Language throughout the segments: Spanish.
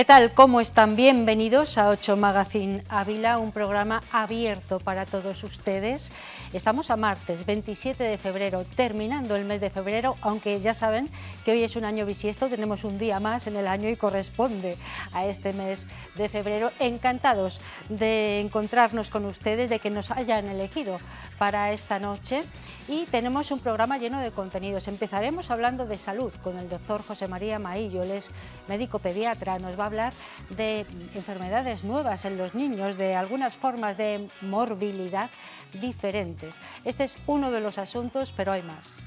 ¿Qué tal? ¿Cómo están? Bienvenidos a 8 Magazine Ávila, un programa abierto para todos ustedes. Estamos a martes 27 de febrero, terminando el mes de febrero, aunque ya saben que hoy es un año bisiesto, tenemos un día más en el año y corresponde a este mes de febrero. Encantados de encontrarnos con ustedes, de que nos hayan elegido para esta noche y tenemos un programa lleno de contenidos. Empezaremos hablando de salud con el doctor José María Maillo, él es médico pediatra, nos va a hablar de enfermedades nuevas en los niños, de algunas formas de morbilidad diferentes. Este es uno de los asuntos, pero hay más.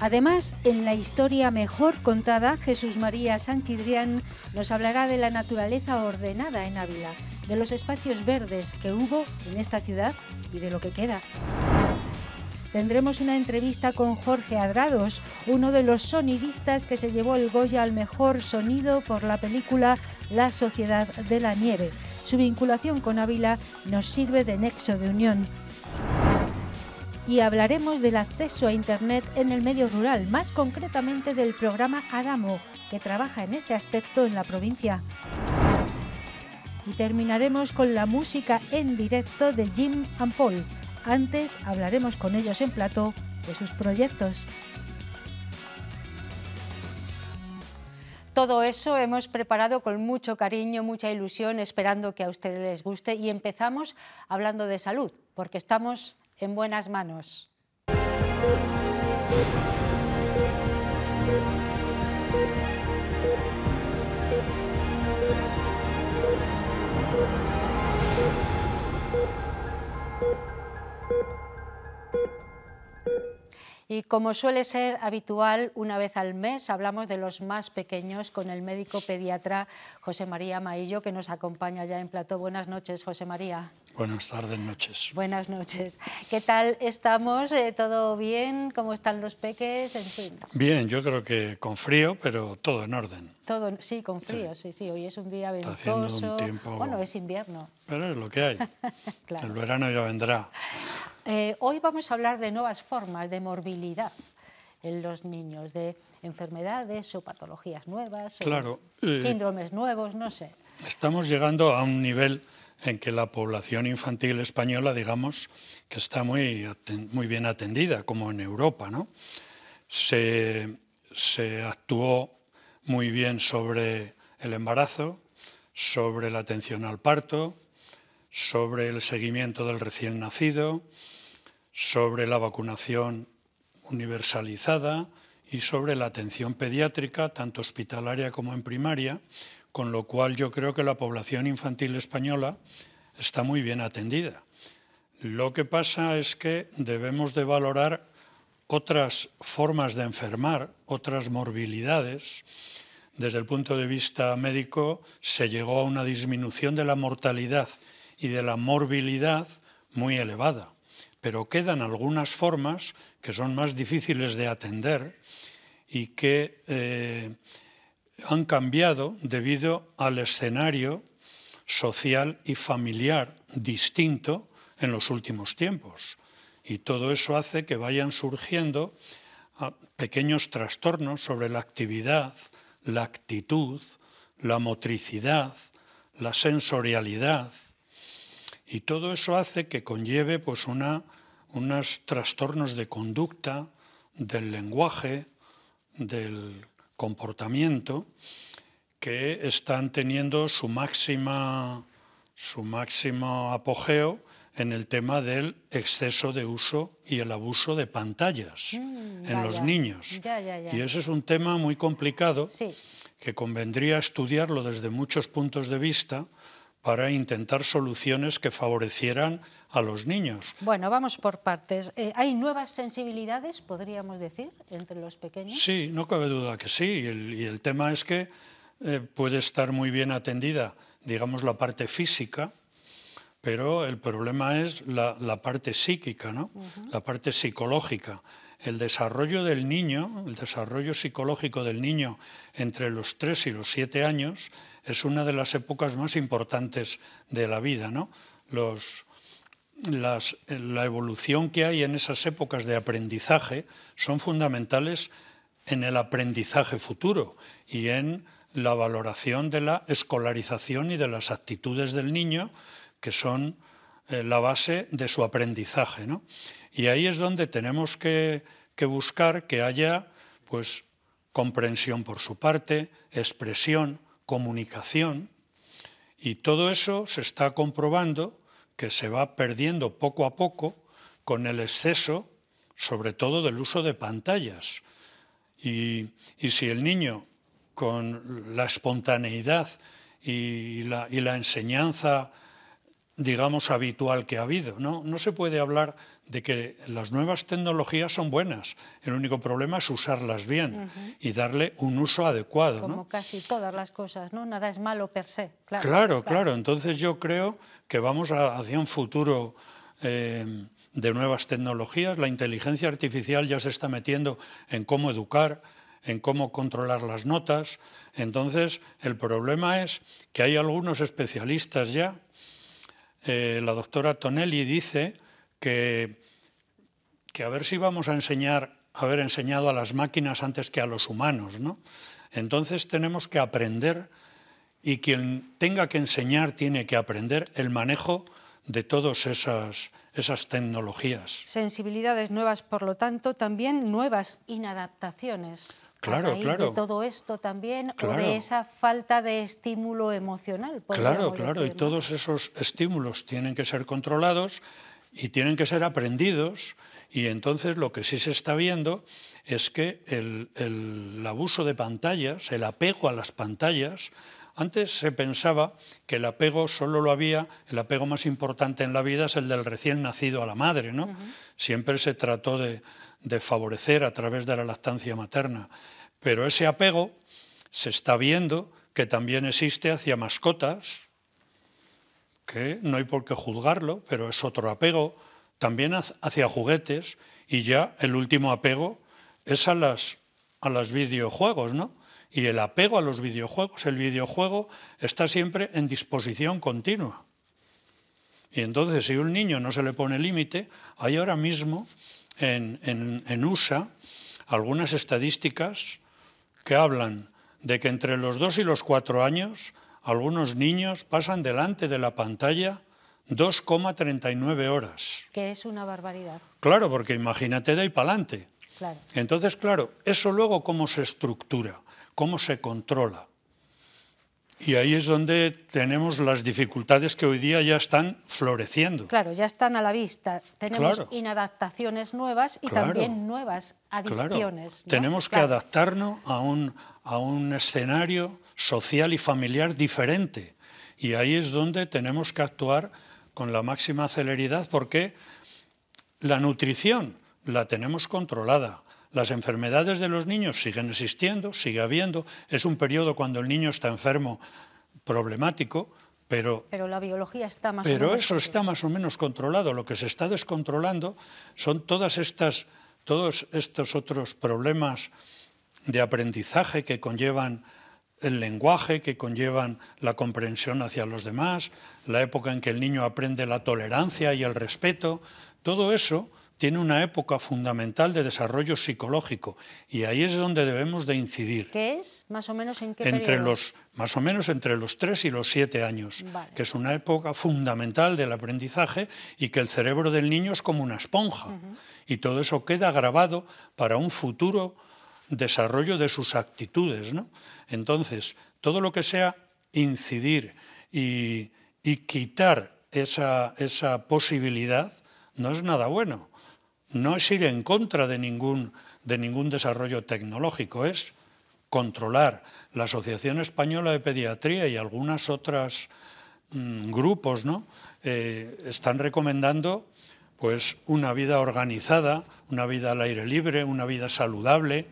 Además, en la historia mejor contada, Jesús María Sanchidrián nos hablará de la naturaleza ordenada en Ávila de los espacios verdes que hubo en esta ciudad y de lo que queda. Tendremos una entrevista con Jorge Adrados, uno de los sonidistas que se llevó el Goya al mejor sonido por la película La Sociedad de la Nieve. Su vinculación con Ávila nos sirve de nexo de unión. Y hablaremos del acceso a Internet en el medio rural, más concretamente del programa Adamo, que trabaja en este aspecto en la provincia y terminaremos con la música en directo de Jim and Paul. Antes hablaremos con ellos en plató de sus proyectos. Todo eso hemos preparado con mucho cariño, mucha ilusión, esperando que a ustedes les guste y empezamos hablando de salud, porque estamos en buenas manos. Y como suele ser habitual, una vez al mes hablamos de los más pequeños con el médico pediatra José María Maillo, que nos acompaña ya en plató. Buenas noches, José María. Buenas tardes, noches. Buenas noches. ¿Qué tal estamos? Eh, ¿Todo bien? ¿Cómo están los peques? En fin. Bien, yo creo que con frío, pero todo en orden. Todo, sí, con frío, sí, sí. Hoy es un día ventoso. Está Bueno, es invierno. Pero es lo que hay. El verano ya vendrá. Eh, hoy vamos a hablar de nuevas formas de morbilidad en los niños, de enfermedades o patologías nuevas, claro, eh, síndromes nuevos, no sé. Estamos llegando a un nivel en que la población infantil española, digamos, que está muy, muy bien atendida, como en Europa, Se, se actuó muy bien sobre el embarazo, sobre la atención al parto, sobre el seguimiento del recién nacido, sobre la vacunación universalizada y sobre la atención pediátrica, tanto hospitalaria como en primaria, con lo cual yo creo que la población infantil española está muy bien atendida. Lo que pasa es que debemos de valorar otras formas de enfermar, otras morbilidades. Desde el punto de vista médico se llegó a una disminución de la mortalidad y de la morbilidad muy elevada, pero quedan algunas formas que son más difíciles de atender y que eh, han cambiado debido al escenario social y familiar distinto en los últimos tiempos. Y todo eso hace que vayan surgiendo ah, pequeños trastornos sobre la actividad, la actitud, la motricidad, la sensorialidad. Y todo eso hace que conlleve pues, una, unos trastornos de conducta, del lenguaje, del comportamiento que están teniendo su, máxima, su máximo apogeo en el tema del exceso de uso y el abuso de pantallas mm, en los niños. y ese es un tema muy complicado que convendría estudiarlo desde muchos puntos de vista para intentar soluciones que favorecieran a los niños. Bueno, vamos por partes. Eh, ¿Hay nuevas sensibilidades, podríamos decir, entre los pequeños? Sí, no cabe duda que sí. Y el, tema es que eh, puede estar muy bien atendida, digamos, la parte física, pero el problema es la, parte psíquica, ¿no? la parte psicológica. El desarrollo del niño, el desarrollo psicológico del niño entre los tres y los siete años es una de las épocas más importantes de la vida. ¿no? Los, la evolución que hay en esas épocas de aprendizaje son fundamentales en el aprendizaje futuro y en la valoración de la escolarización y de las actitudes del niño, que son eh, la base de su aprendizaje. Y ahí es donde tenemos que, que buscar que haya pues, comprensión por su parte, expresión, comunicación, y todo eso se está comprobando que se va perdiendo poco a poco con el exceso, sobre todo del uso de pantallas. Y, si el niño, con la espontaneidad y la, enseñanza, digamos, habitual que ha habido, ¿no? no se puede hablar de que las nuevas tecnologías son buenas, el único problema es usarlas bien y darle un uso adecuado. Como casi todas las cosas, ¿no? Nada es malo per se. Claro, claro. Entonces yo creo que vamos hacia un futuro eh, de nuevas tecnologías. La inteligencia artificial ya se está metiendo en cómo educar, en cómo controlar las notas. Entonces el problema es que hay algunos especialistas ya. Eh, la doctora Tonelli dice que, a ver si vamos a enseñar, haber enseñado a las máquinas antes que a los humanos, ¿no? Entonces tenemos que aprender y quien tenga que enseñar tiene que aprender el manejo de todas esas, esas tecnologías. Sensibilidades nuevas, por lo tanto, también nuevas inadaptaciones. Claro, claro. De todo esto también, o de esa falta de estímulo emocional. Claro, claro, y todos esos estímulos tienen que ser controlados y tienen que ser aprendidos y entonces lo que sí se está viendo es que el, abuso de pantallas, el apego a las pantallas, antes se pensaba que el apego solo lo había, el apego más importante en la vida es el del recién nacido a la madre, ¿no? Siempre se trató de favorecer a través de la lactancia materna, pero ese apego se está viendo que también existe hacia mascotas, que no hay por qué juzgarlo, pero es otro apego, también hacia juguetes y ya el último apego es a las, a los videojuegos, ¿no? Y el apego a los videojuegos, el videojuego está siempre en disposición continua. Y entonces si un niño no se le pone límite, hay ahora mismo en, en, en USA algunas estadísticas que hablan de que entre los dos y los cuatro años algunos niños pasan delante de la pantalla 2,39 horas. Que es una barbaridad. Claro, porque imagínate de ahí para adelante. Entonces, claro, eso luego cómo se estructura, cómo se controla. Y ahí es donde tenemos las dificultades que hoy día ya están floreciendo. Claro, ya están a la vista. Tenemos inadaptaciones nuevas y también nuevas adicciones. Tenemos que adaptarnos a un, a un escenario social y familiar diferente. Y ahí es donde tenemos que actuar con la máxima celeridad porque la nutrición la tenemos controlada. Las enfermedades de los niños siguen existiendo, sigue habiendo. Es un periodo cuando el niño está enfermo problemático, pero, pero, la biología está más pero eso está más o menos controlado. Lo que se está descontrolando son todas estas, todos estos otros problemas de aprendizaje que conllevan el lenguaje que conllevan la comprensión hacia los demás, la época en que el niño aprende la tolerancia y el respeto, todo eso tiene una época fundamental de desarrollo psicológico y ahí es donde debemos de incidir. ¿Qué es? Más o menos en qué entre los más o menos entre los tres y los siete años, que es una época fundamental del aprendizaje y que el cerebro del niño es como una esponja y todo eso queda grabado para un futuro desarrollo de sus actitudes. Entonces, todo lo que sea incidir y, quitar esa, posibilidad no es nada bueno. No es ir en contra de ningún, de ningún desarrollo tecnológico, es controlar. La Asociación Española de Pediatría y algunas otras mm, grupos ¿no? Eh, están recomendando pues, una vida organizada, una vida al aire libre, una vida saludable,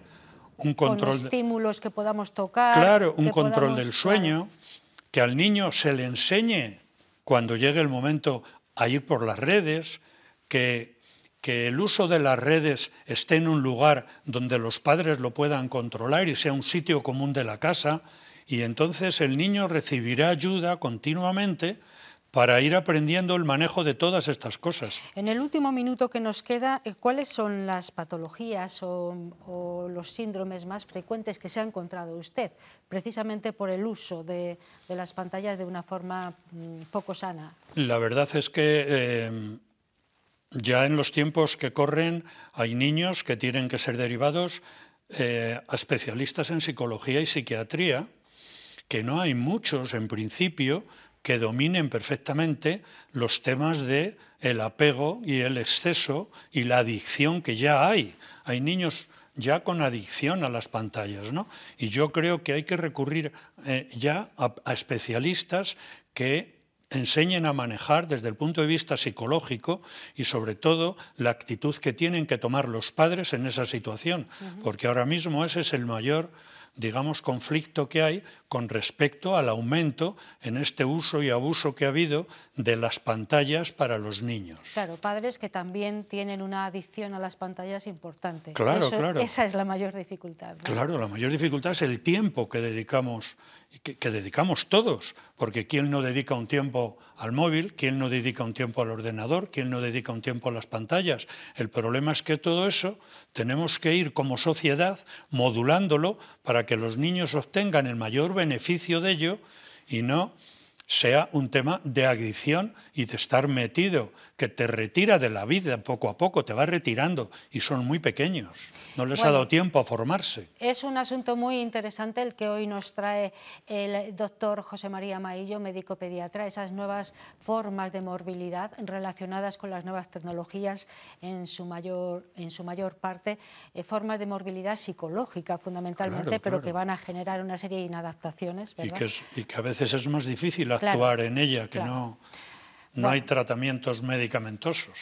un control. estímulos que podamos tocar. Claro, un control del sueño, que al niño se le enseñe cuando llegue el momento a ir por las redes, que el uso de las redes esté en un lugar donde los padres lo puedan controlar y sea un sitio común de la casa, y entonces el niño recibirá ayuda continuamente para ir aprendiendo el manejo de todas estas cosas. En el último minuto que nos queda, eh, ¿cuáles son las patologías o, los síndromes más frecuentes que se ha encontrado usted, precisamente por el uso de, las pantallas de una forma mm, poco sana? La verdad es que eh, ya en los tiempos que corren hay niños que tienen que ser derivados eh, a especialistas en psicología y psiquiatría, que no hay muchos en principio, que dominen perfectamente los temas de el apego y el exceso y la adicción que ya hay. Hay niños ya con adicción a las pantallas, ¿no? Y yo creo que hay que recurrir eh, ya a, especialistas que enseñen a manejar desde el punto de vista psicológico y sobre todo la actitud que tienen que tomar los padres en esa situación, porque ahora mismo ese es el mayor digamos, conflicto que hay con respecto al aumento en este uso y abuso que ha habido de las pantallas para los niños. Claro, padres que también tienen una adicción a las pantallas importante. Claro, claro. Esa es la mayor dificultad. Claro, la mayor dificultad es el tiempo que dedicamos, que, dedicamos todos, porque ¿quién no dedica un tiempo al móvil? ¿Quién no dedica un tiempo al ordenador? ¿Quién no dedica un tiempo a las pantallas? El problema es que todo eso tenemos que ir como sociedad modulándolo para que los niños obtengan el mayor beneficio de ello y no sea un tema de adicción y de estar metido, que te retira de la vida poco a poco, te va retirando y son muy pequeños. No les ha dado tiempo a formarse. Es un asunto muy interesante el que hoy nos trae el doctor José María Maillo, médico pediatra, esas nuevas formas de morbilidad relacionadas con las nuevas tecnologías en su mayor, en su mayor parte, eh, formas de morbilidad psicológica fundamentalmente, pero que van a generar una serie de inadaptaciones. y que a veces es más difícil actuar en ella, que no, no hay tratamientos medicamentosos.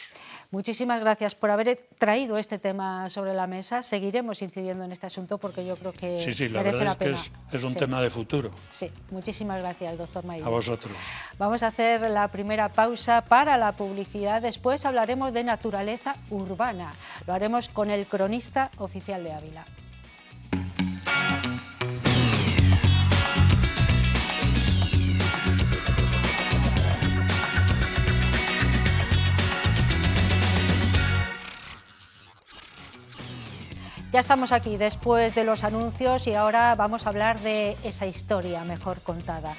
Muchísimas gracias por haber traído este tema sobre la mesa. Seguiremos incidiendo en este asunto porque yo creo que sí, sí, la verdad Es, que es, un tema de futuro. Sí, muchísimas gracias, doctor Mayer. A vosotros. Vamos a hacer la primera pausa para la publicidad. Después hablaremos de naturaleza urbana. Lo haremos con el cronista oficial de Ávila. Ya estamos aquí después de los anuncios y ahora vamos a hablar de esa historia mejor contada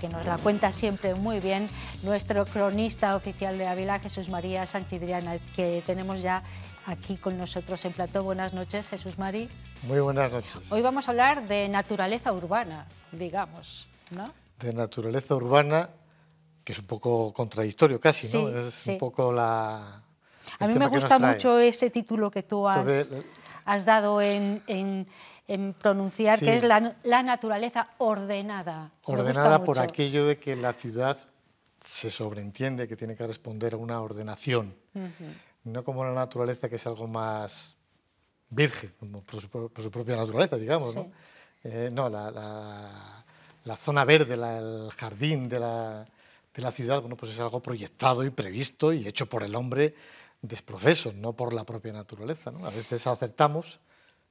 que nos la cuenta siempre muy bien nuestro cronista oficial de Ávila, Jesús María Sanchidriana, que tenemos ya aquí con nosotros en Plató. Buenas noches, Jesús Mari. Muy buenas noches. Hoy vamos a hablar de naturaleza urbana, digamos, ¿no? De naturaleza urbana, que es un poco contradictorio casi, ¿no? es un poco la... A mí me gusta mucho ese título que tú has has dado en, pronunciar, que es la, naturaleza ordenada. Ordenada por aquello de que la ciudad se sobreentiende que tiene que responder a una ordenación, no como la naturaleza que es algo más virgen, por, su, propia naturaleza, digamos. No, eh, la, zona verde, el jardín de la, ciudad, bueno, pues es algo proyectado y previsto y hecho por el hombre desprocesos, no por la propia naturaleza. ¿no? A veces acertamos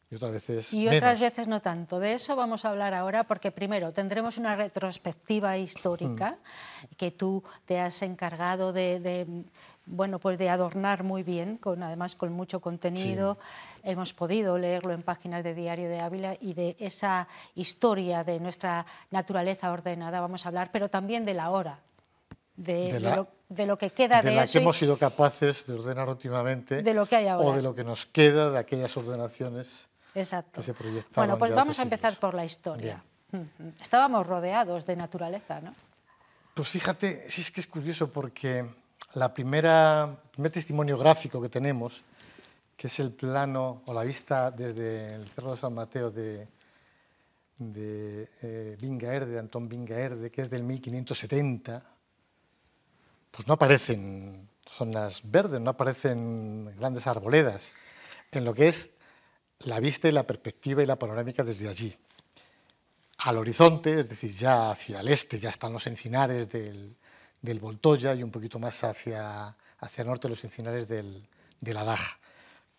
y otras veces Y otras veces no tanto. De eso vamos a hablar ahora porque primero tendremos una retrospectiva histórica mm. que tú te has encargado de, bueno, pues de adornar muy bien, con, además con mucho contenido. Hemos podido leerlo en páginas de Diario de Ávila y de esa historia de nuestra naturaleza ordenada vamos a hablar, pero también de la hora. De, de lo que queda de, de la que hemos sido capaces de ordenar últimamente de lo que o de lo que nos queda de aquellas ordenaciones que se proyectaban. Bueno, pues vamos a empezar por la historia. Estábamos rodeados de naturaleza, ¿no? Pues fíjate, sí es que es curioso porque la primera, el primer testimonio gráfico que tenemos, que es el plano o la vista desde el Cerro de San Mateo de, de eh, de Antón de que es del 1570, pues no aparecen zonas verdes, no aparecen grandes arboledas, en lo que es la vista y la perspectiva y la panorámica desde allí. Al horizonte, es decir, ya hacia el este, ya están los encinares del, del Voltoya y un poquito más hacia, hacia el norte los encinares del, de la Daja,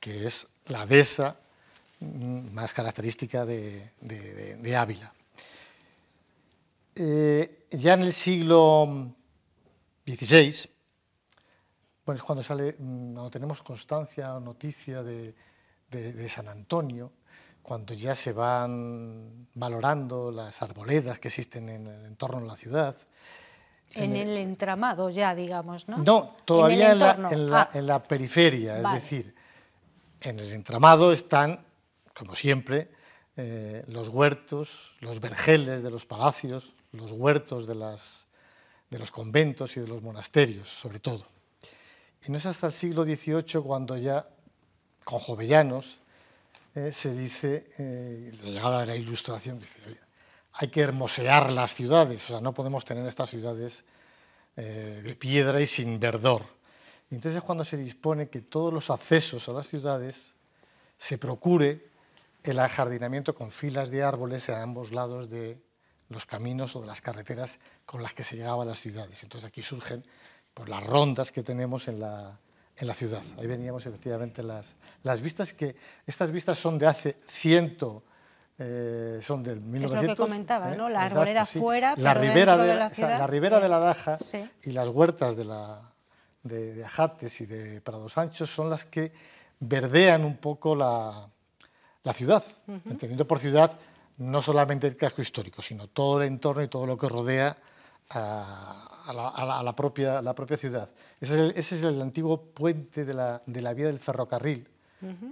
que es la dehesa mm, más característica de, Ávila. Eh, ya en el siglo 16, bueno, es cuando sale, mm, cuando tenemos constancia o noticia de, San Antonio, cuando ya se van valorando las arboledas que existen en el entorno de la ciudad. En, el, entramado ya, digamos, ¿no? No, todavía ah. en, la, periferia, es decir, en el entramado están, como siempre, eh, los huertos, los vergeles de los palacios, los huertos de las de los conventos y de los monasterios, sobre todo. Y no es hasta el siglo XVIII cuando ya, con Jovellanos, eh, se dice, eh, la llegada de la Ilustración, dice, hay que hermosear las ciudades, o sea, no podemos tener estas ciudades eh, de piedra y sin verdor. Y entonces es cuando se dispone que todos los accesos a las ciudades se procure el ajardinamiento con filas de árboles a ambos lados de los caminos o de las carreteras con las que se llegaba a las ciudades. Entonces aquí surgen por pues, las rondas que tenemos en la, en la ciudad. Ahí veníamos efectivamente las, las vistas, que estas vistas son de hace ciento... Eh, son del 1900. Es lo que comentaba, ¿eh? ¿no? La arbolera fuera, la pero ribera de, la, ciudad, la ribera de la Daja y las huertas de, la, de, Ajates y de Prado Anchos son las que verdean un poco la, la ciudad, entendiendo por ciudad no solamente el casco histórico, sino todo el entorno y todo lo que rodea a, la, propia, la propia ciudad. Ese es el, antiguo puente de la, vía del ferrocarril,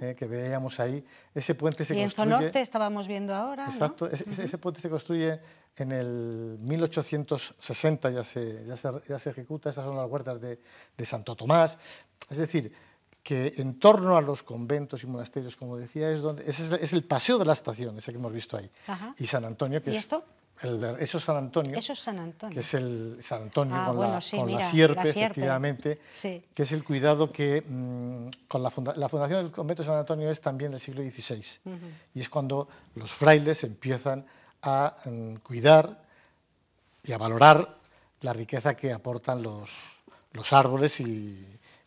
eh, que veíamos ahí. Ese puente se construye... norte estábamos viendo ahora, Exacto, ese, puente se construye en el 1860, ya se, ya se, ejecuta, esas son las huertas de, de Santo Tomás. Es decir, que en torno a los conventos y monasterios, como decía, es donde es, el paseo de la estación, ese que hemos visto ahí. Y San Antonio, que es el, eso San Antonio, San Antonio, que es el San Antonio ah, con, la, sierpe, efectivamente, que es el cuidado que mm, con la, fundación del convento de San Antonio es también del siglo XVI y es cuando los frailes empiezan a mm, cuidar y a valorar la riqueza que aportan los, los árboles y,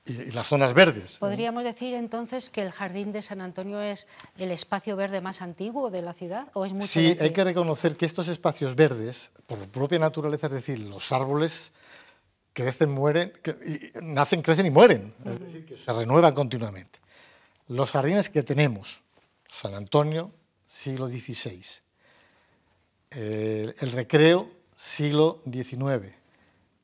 y, las zonas verdes. ¿Podríamos decir entonces que el Jardín de San Antonio es el espacio verde más antiguo de la ciudad? ¿o sí, hay que reconocer que estos espacios verdes, por propia naturaleza, es decir, los árboles crecen, mueren, nacen, crecen y mueren, se renuevan continuamente. Los jardines que tenemos, San Antonio, siglo XVI, el, recreo, siglo XIX,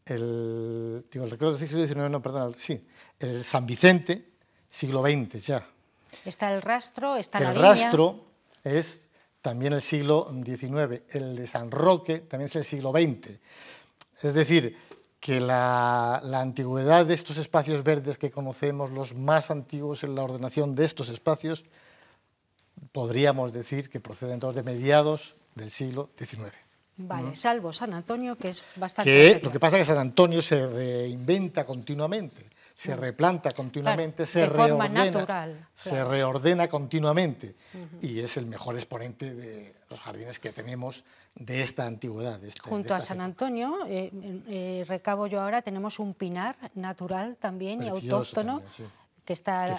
el, digo, el recreo del siglo XIX, no, perdón, sí, el San Vicente, siglo XX ya. Está el rastro, está el El rastro es también el siglo XIX, el de San Roque también es el siglo XX. Es decir, que la, antigüedad de estos espacios verdes que conocemos, los más antiguos en la ordenación de estos espacios, podríamos decir que proceden todos de mediados del siglo XIX. Vale, ¿Mm? salvo San Antonio, que es bastante... Que, lo que pasa es que San Antonio se reinventa continuamente se replanta continuamente, se reordena, se reordena continuamente y es el mejor exponente de los jardines que tenemos de esta antigüedad. Este, junto a San Antonio, eh, eh, recabo yo ahora, tenemos un pinar natural también y autóctono. que está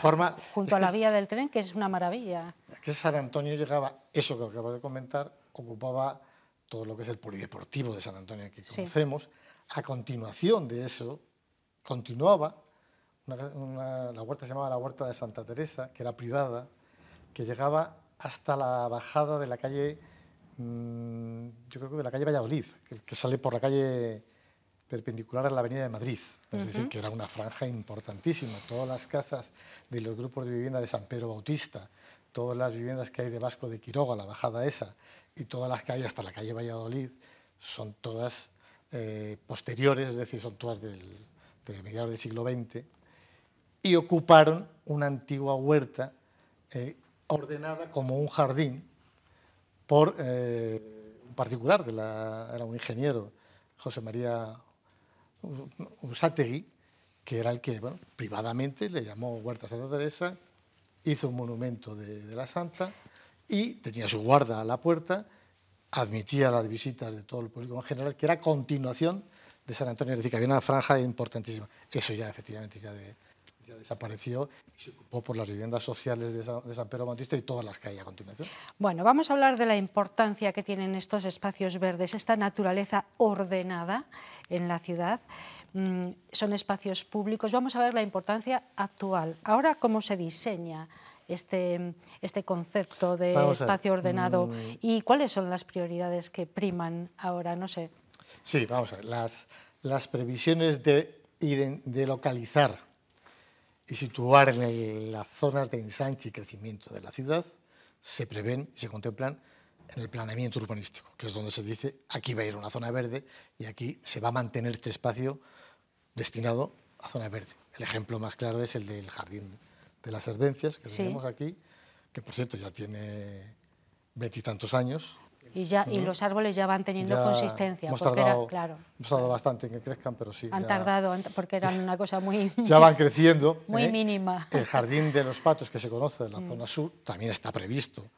junto a la vía del tren, que es una maravilla. Que San Antonio llegaba, eso que acabo de comentar, ocupaba todo lo que es el polideportivo de San Antonio que conocemos. A continuación de eso, continuaba la huerta se llamaba la Huerta de Santa Teresa, que era privada, que llegaba hasta la bajada de la calle, mm, yo creo que de la calle Valladolid, que, sale por la calle perpendicular a la avenida de Madrid. Es decir, que era una franja importantísima. Todas las casas de los grupos de vivienda de San Pedro Bautista, todas las viviendas que hay de Vasco de Quiroga, la bajada esa, y todas las que hay hasta la calle Valladolid, son todas eh, posteriores, es decir, son todas del, de mediados del siglo XX y ocuparon una antigua huerta eh, ordenada como un jardín por eh, un particular, era un ingeniero, José María Usategui, que era el que privadamente le llamó Huerta Santa Teresa, hizo un monumento de, de la Santa y tenía su guarda a la puerta, admitía las visitas de todo el público en general, que era continuación de San Antonio, es decir, que había una franja importantísima. Eso ya efectivamente ya de, desapareció y se ocupó por las viviendas sociales de, San, Pedro Bautista y todas las que hay a continuación. Bueno, vamos a hablar de la importancia que tienen estos espacios verdes, esta naturaleza ordenada en la ciudad. Mm, son espacios públicos. Vamos a ver la importancia actual. Ahora, ¿cómo se diseña este, este concepto de espacio ordenado mm. y cuáles son las prioridades que priman ahora, no sé. Sí, vamos a ver, las, previsiones de localizar y situar en las zonas de ensanche y crecimiento de la ciudad se prevén y se contemplan en el planeamiento urbanístico, que es donde se dice aquí va a ir una zona verde y aquí se va a mantener este espacio destinado a zona verde. El ejemplo más claro es el del jardín de las servencias que tenemos aquí, que por cierto ya tiene veintitantos años. Y, ya, y los árboles ya van teniendo consistencia. Hemos tardado, tardado bastante en que crezcan, pero sí. Han tardado, porque eran una cosa muy... ya van creciendo. muy ¿eh? mínima. El jardín de los patos que se conoce de la zona sur también está previsto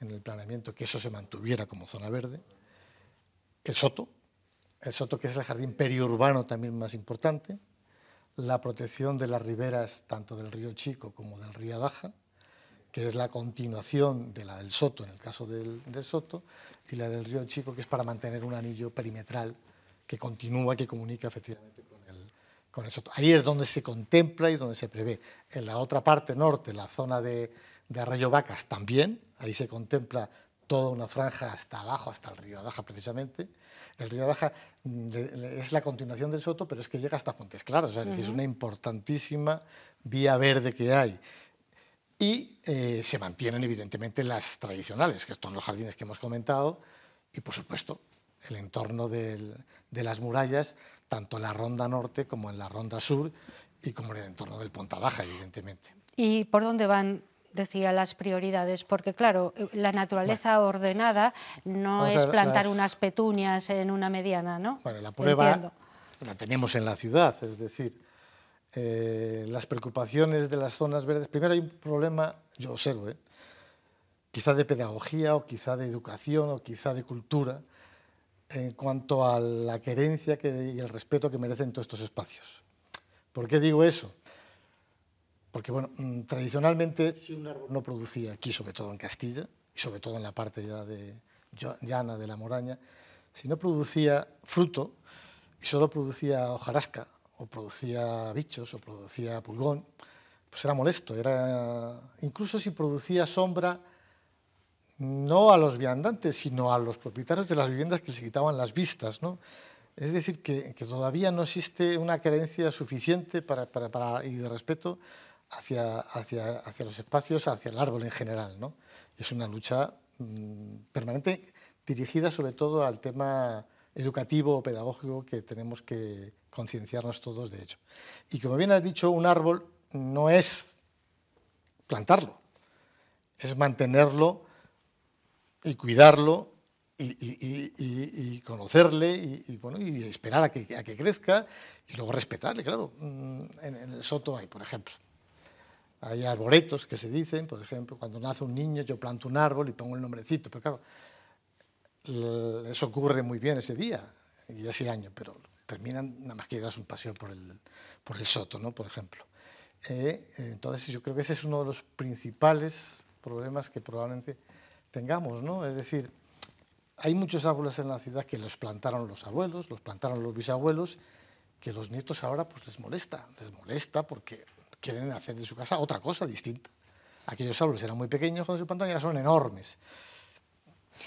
en el planeamiento que eso se mantuviera como zona verde. El soto, el soto que es el jardín periurbano también más importante. La protección de las riberas tanto del río Chico como del río Adaja que es la continuación de la del Soto, en el caso del, del Soto, y la del Río Chico, que es para mantener un anillo perimetral que continúa, que comunica efectivamente con el, con el Soto. Ahí es donde se contempla y donde se prevé. En la otra parte norte, la zona de, de Arroyo Vacas también, ahí se contempla toda una franja hasta abajo, hasta el río Adaja precisamente. El río Adaja mm, es la continuación del Soto, pero es que llega hasta Fuentes Claras, es una importantísima vía verde que hay y eh, se mantienen evidentemente las tradicionales, que son los jardines que hemos comentado, y por supuesto el entorno de las murallas, tanto en la ronda norte como en la ronda sur y como en el entorno del Pontadaja, evidentemente. ¿Y por dónde van decía las prioridades, porque claro, la naturaleza ordenada no es plantar unas petunias en una mediana, ¿no? Bueno, la prueba la tenemos en la ciudad, es decir, eh, las preocupaciones de las zonas verdes. Primero hay un problema, yo observo, eh, quizá de pedagogía o quizá de educación o quizá de cultura, en cuanto a la querencia que, y el respeto que merecen todos estos espacios. ¿Por qué digo eso? Porque bueno, mm, tradicionalmente no producía aquí, sobre todo en Castilla, y sobre todo en la parte de llana de la Moraña, si no producía fruto y solo producía hojarasca o producía bichos o producía pulgón, pues era molesto. Era, incluso si producía sombra, no a los viandantes, sino a los propietarios de las viviendas que les quitaban las vistas. ¿no? Es decir, que, todavía no existe una creencia suficiente para, para, y de respeto hacia, hacia, hacia, los espacios, hacia el árbol en general. ¿no? Es una lucha mm, permanente dirigida sobre todo al tema educativo o pedagógico que tenemos que concienciarnos todos de hecho. Y como bien has dicho, un árbol no es plantarlo, es mantenerlo y cuidarlo y, y, conocerle y, esperar a que, crezca y luego respetarle, claro. Mm, en, el Soto hay, por ejemplo, hay arboretos que se dicen, por ejemplo, cuando nace un niño yo planto un árbol y pongo el nombrecito, pero claro, eso ocurre muy bien ese día y ese año, pero terminan nada más que das un paseo por el, por el Soto, ¿no? por ejemplo. Eh, entonces yo creo que ese es uno de los principales problemas que probablemente tengamos, ¿no? Es decir, hay muchos árboles en la ciudad que los plantaron los abuelos, los plantaron los bisabuelos, que los nietos ahora pues les molesta, les molesta porque quieren hacer de su casa otra cosa distinta. Aquellos árboles eran muy pequeños cuando se plantaron y ahora son enormes.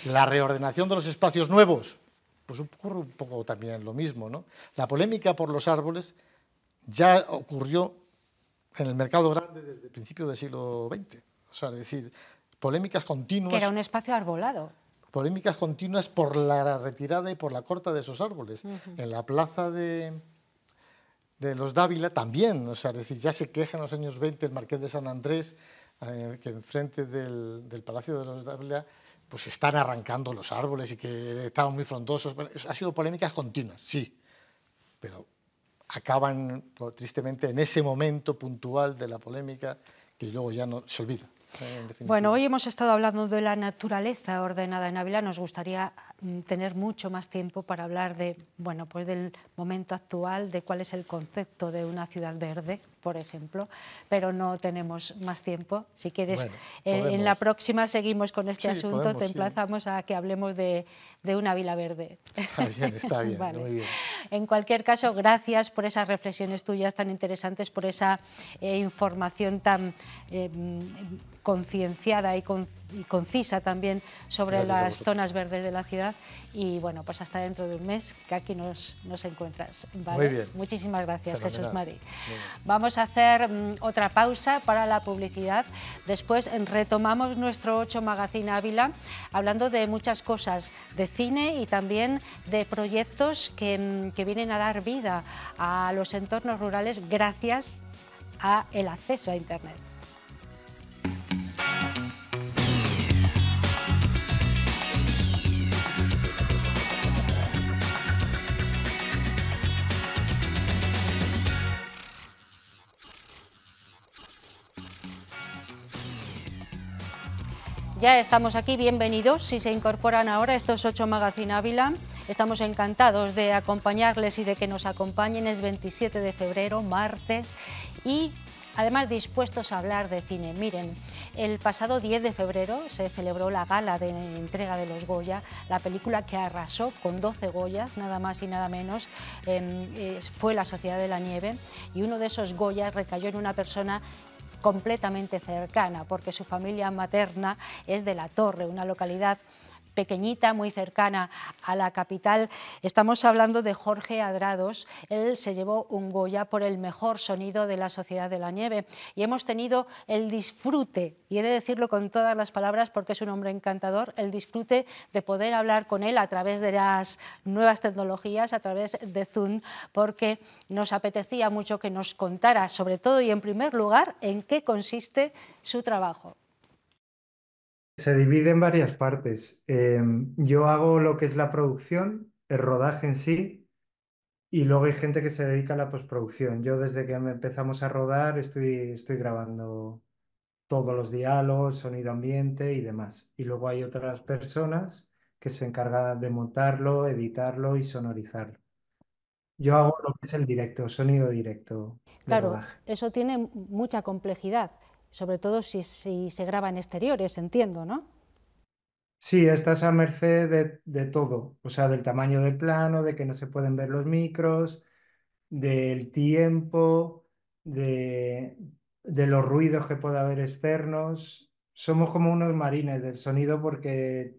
La reordenación de los espacios nuevos, pues ocurre un poco también lo mismo. ¿no? La polémica por los árboles ya ocurrió en el mercado grande desde principios del siglo XX. O sea, es decir, polémicas continuas. Que era un espacio arbolado. Polémicas continuas por la retirada y por la corta de esos árboles. En la plaza de, los Dávila también, o sea, decir, ya se queja en los años 20 el marqués de San Andrés, eh, que enfrente del Palacio de los Dávila pues están arrancando los árboles y que estaban muy frondosos. ha sido polémicas continuas, sí, pero acaban pues, tristemente en ese momento puntual de la polémica que luego ya no se olvida. Bueno, hoy hemos estado hablando de la naturaleza ordenada en Ávila. Nos gustaría Mm, tener mucho más tiempo para hablar de, bueno, pues del momento actual, de cuál es el concepto de una ciudad verde, por ejemplo, pero no tenemos más tiempo. Si quieres, eh, en la próxima seguimos con este asunto, te emplazamos a que hablemos de, una vila verde. Está bien, está bien, En cualquier caso, gracias por esas reflexiones tuyas tan interesantes, por esa eh, información tan eh, mm, concienciada y, concisa también sobre las zonas verdes de la ciudad y bueno, pues hasta dentro de un mes que aquí nos, encuentras. Muy bien. Muchísimas gracias, Jesús María. Vamos a hacer mm, otra pausa para la publicidad. Después retomamos nuestro 8 Magazine Ávila hablando de muchas cosas, de cine y también de proyectos que, mm, que vienen a dar vida a los entornos rurales gracias a el acceso a Internet. Ya estamos aquí, bienvenidos. Si se incorporan ahora estos ocho Magazine Ávila, estamos encantados de acompañarles y de que nos acompañen. Es 27 de febrero, martes, y además dispuestos a hablar de cine. Miren, el pasado 10 de febrero se celebró la gala de entrega de los Goya, la película que arrasó con 12 Goyas, nada más y nada menos, em, fue La Sociedad de la Nieve, y uno de esos Goyas recayó en una persona completamente cercana, porque su familia materna es de La Torre, una localidad pequeñita, muy cercana a la capital. Estamos hablando de Jorge Adrados. Él se llevó un Goya por el mejor sonido de la Sociedad de la Nieve y hemos tenido el disfrute, y he de decirlo con todas las palabras porque es un hombre encantador, el disfrute de poder hablar con él a través de las nuevas tecnologías, a través de Zoom, porque nos apetecía mucho que nos contara, sobre todo y en primer lugar, en qué consiste su trabajo. Se divide en varias partes. Eh, yo hago lo que es la producción, el rodaje en sí, y luego hay gente que se dedica a la postproducción. Yo desde que empezamos a rodar estoy, estoy grabando todos los diálogos, sonido ambiente y demás. Y luego hay otras personas que se encargan de montarlo, editarlo y sonorizarlo. Yo hago lo que es el directo, sonido directo. Claro, eso tiene mucha complejidad sobre todo si, se graba en exteriores, entiendo, ¿no? Sí, estás a merced de, todo, o sea, del tamaño del plano, de que no se pueden ver los micros, del tiempo, de, de los ruidos que pueda haber externos. Somos como unos marines del sonido porque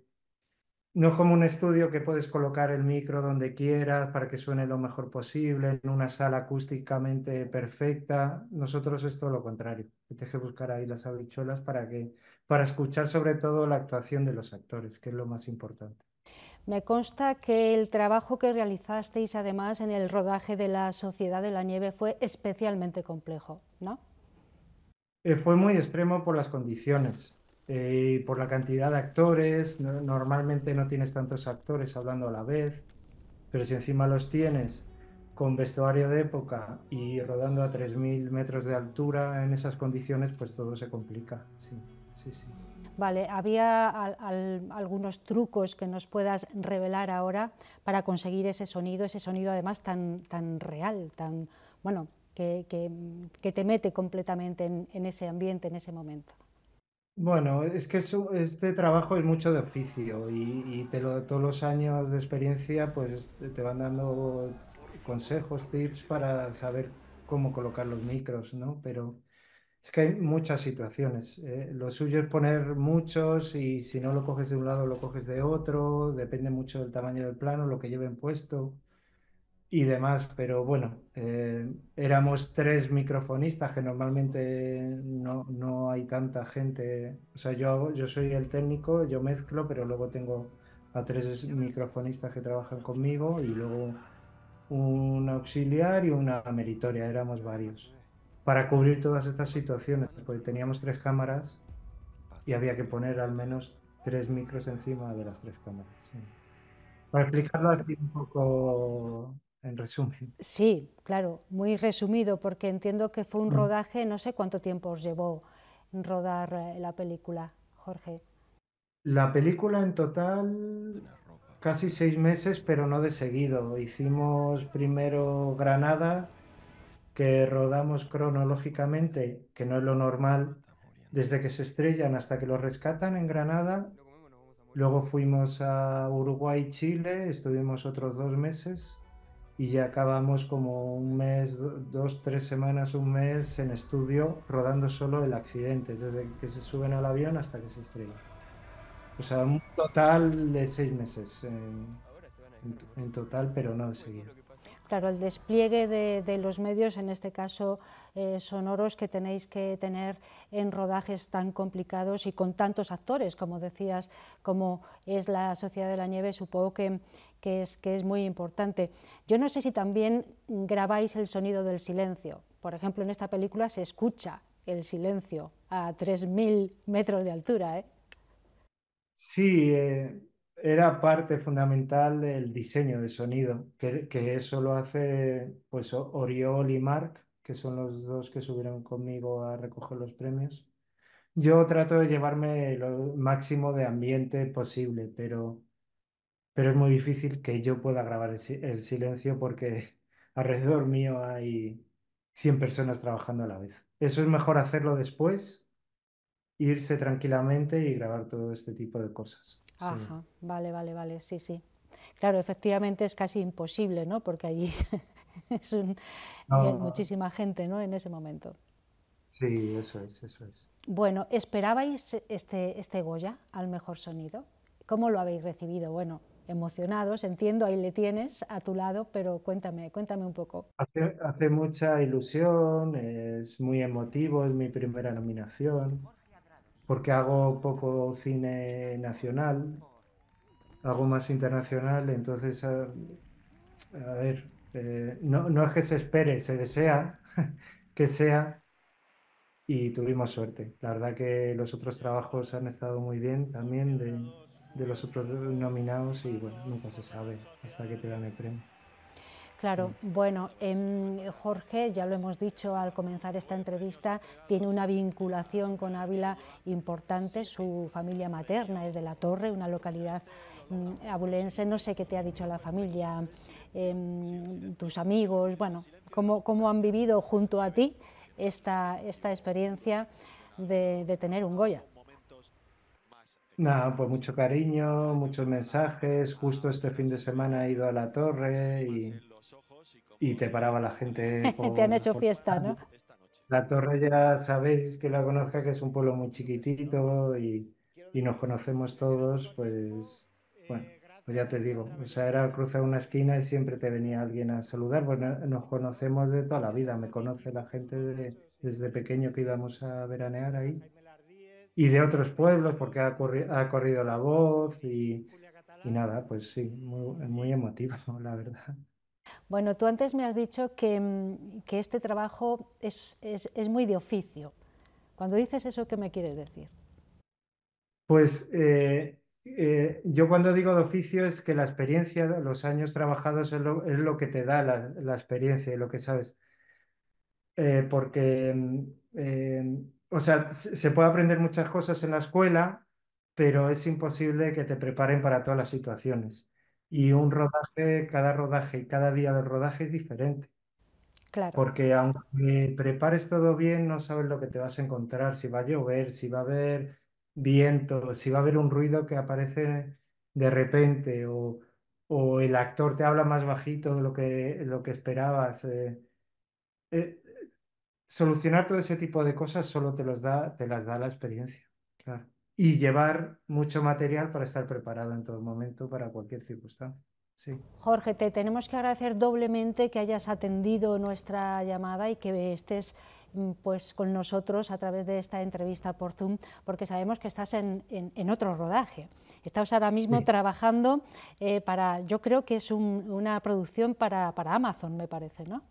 no es como un estudio que puedes colocar el micro donde quieras para que suene lo mejor posible, en una sala acústicamente perfecta. Nosotros es todo lo contrario. Tienes que buscar ahí las abricholas para, que, para escuchar sobre todo la actuación de los actores, que es lo más importante. Me consta que el trabajo que realizasteis además en el rodaje de La Sociedad de la Nieve fue especialmente complejo, ¿no? Eh, fue muy extremo por las condiciones. Eh, por la cantidad de actores, normalmente no tienes tantos actores hablando a la vez, pero si encima los tienes con vestuario de época y rodando a 3.000 metros de altura en esas condiciones, pues todo se complica. Sí, sí, sí. Vale, ¿había algunos trucos que nos puedas revelar ahora para conseguir ese sonido, ese sonido además tan, tan real, tan, bueno, que, te mete completamente en ese ambiente, en ese momento? Bueno, es que este trabajo es mucho de oficio y, te lo, todos los años de experiencia pues te van dando consejos, tips para saber cómo colocar los micros, ¿no? Pero es que hay muchas situaciones. Eh, lo suyo es poner muchos y si no lo coges de un lado lo coges de otro, depende mucho del tamaño del plano, lo que lleven puesto y demás, pero bueno, eh, éramos tres microfonistas, que normalmente no, no, hay tanta gente, o sea, yo, yo soy el técnico, yo mezclo, pero luego tengo a tres microfonistas que trabajan conmigo y luego un auxiliar y una meritoria, éramos varios, para cubrir todas estas situaciones, porque teníamos tres cámaras y había que poner al menos tres micros encima de las tres cámaras. Para explicarlo así un poco en resumen. Sí, claro, muy resumido, porque entiendo que fue un mm. rodaje, no sé cuánto tiempo os llevó rodar eh, la película, Jorge. La película en total casi seis meses, pero no de seguido. Hicimos primero Granada, que rodamos cronológicamente, que no es lo normal, desde que se estrellan hasta que lo rescatan en Granada. Luego fuimos a Uruguay Chile, estuvimos otros dos meses y ya acabamos como un mes, dos, tres semanas, un mes en estudio rodando solo el accidente, desde que se suben al avión hasta que se estrella. O sea, un total de seis meses en, total, pero no de pues seguida. Claro, el despliegue de, los medios, en este caso eh, sonoros, que tenéis que tener en rodajes tan complicados y con tantos actores, como decías, como es la Sociedad de la Nieve, supongo que, que, es, que es muy importante. Yo no sé si también grabáis el sonido del silencio. Por ejemplo, en esta película se escucha el silencio a 3.000 metros de altura. ¿eh? Sí, eh, era parte fundamental del diseño de sonido, que, eso lo hace pues Oriol y Mark que son los dos que subieron conmigo a recoger los premios. Yo trato de llevarme lo máximo de ambiente posible, pero, pero es muy difícil que yo pueda grabar el, el silencio porque alrededor mío hay 100 personas trabajando a la vez. Eso es mejor hacerlo después, irse tranquilamente y grabar todo este tipo de cosas. Ajá, vale, vale, vale, sí, sí. Claro, efectivamente es casi imposible, ¿no? Porque allí es muchísima gente, ¿no? En ese momento. Sí, eso es, eso es. Bueno, ¿esperabais este, este Goya al mejor sonido? ¿Cómo lo habéis recibido? Bueno, emocionados, entiendo, ahí le tienes a tu lado, pero cuéntame, cuéntame un poco. hace mucha ilusión, es muy emotivo, es mi primera nominación porque hago poco cine nacional, hago más internacional, entonces, ah, a, ver, eh, no, no es que se espere, se desea que sea y tuvimos suerte. La verdad que los otros trabajos han estado muy bien también de los otros nominados y bueno, nunca se sabe hasta que te dan el premio. Claro, mm. bueno, em, Jorge, ya lo hemos dicho al comenzar esta entrevista, tiene una vinculación con Ávila importante, su familia materna es de La Torre, una localidad mm, abulense, no sé qué te ha dicho la familia, em, tus amigos, bueno, cómo, han vivido junto a ti esta, esta experiencia de, de tener un Goya. Nada, pues mucho cariño, muchos mensajes. Justo este fin de semana he ido a la torre y y te paraba la gente. te han hecho fiesta, ¿no? La torre ya sabéis que la conozca, que es un pueblo muy chiquitito y, y nos conocemos todos, pues bueno, pues ya te digo, o sea, era cruzar una esquina y siempre te venía alguien a saludar, bueno, nos conocemos de toda la vida, me conoce la gente desde pequeño que íbamos a veranear ahí y de otros pueblos porque ha, ha corrido la voz y, y, nada, pues sí, muy, muy emotivo, la verdad. Bueno, tú antes me has dicho que, mm, este trabajo es, muy de oficio. Cuando dices eso, ¿qué me quieres decir? Pues eh, eh, yo cuando digo de oficio es que la experiencia, los años trabajados es lo, que te da la, experiencia y lo que sabes. Eh, porque, mm, o sea, se puede aprender muchas cosas en la escuela, pero es imposible que te preparen para todas las situaciones. Y un rodaje, cada rodaje, y cada día del rodaje es diferente. Claro. Porque aunque prepares todo bien, no sabes lo que te vas a encontrar, si va a llover, si va a haber viento, si va a haber un ruido que aparece de repente o, el actor te habla más bajito de lo que, lo que esperabas. Eh, eh, solucionar todo ese tipo de cosas solo te, los da, te las da la experiencia. Claro y llevar mucho material para estar preparado en todo momento para cualquier circunstancia. Sí. Jorge, te tenemos que agradecer doblemente que hayas atendido nuestra llamada y que estés mm, pues, con nosotros a través de esta entrevista por Zoom, porque sabemos que estás en, otro rodaje. Estás ahora mismo trabajando eh, para, yo creo que es una producción para, Amazon, me parece, ¿no?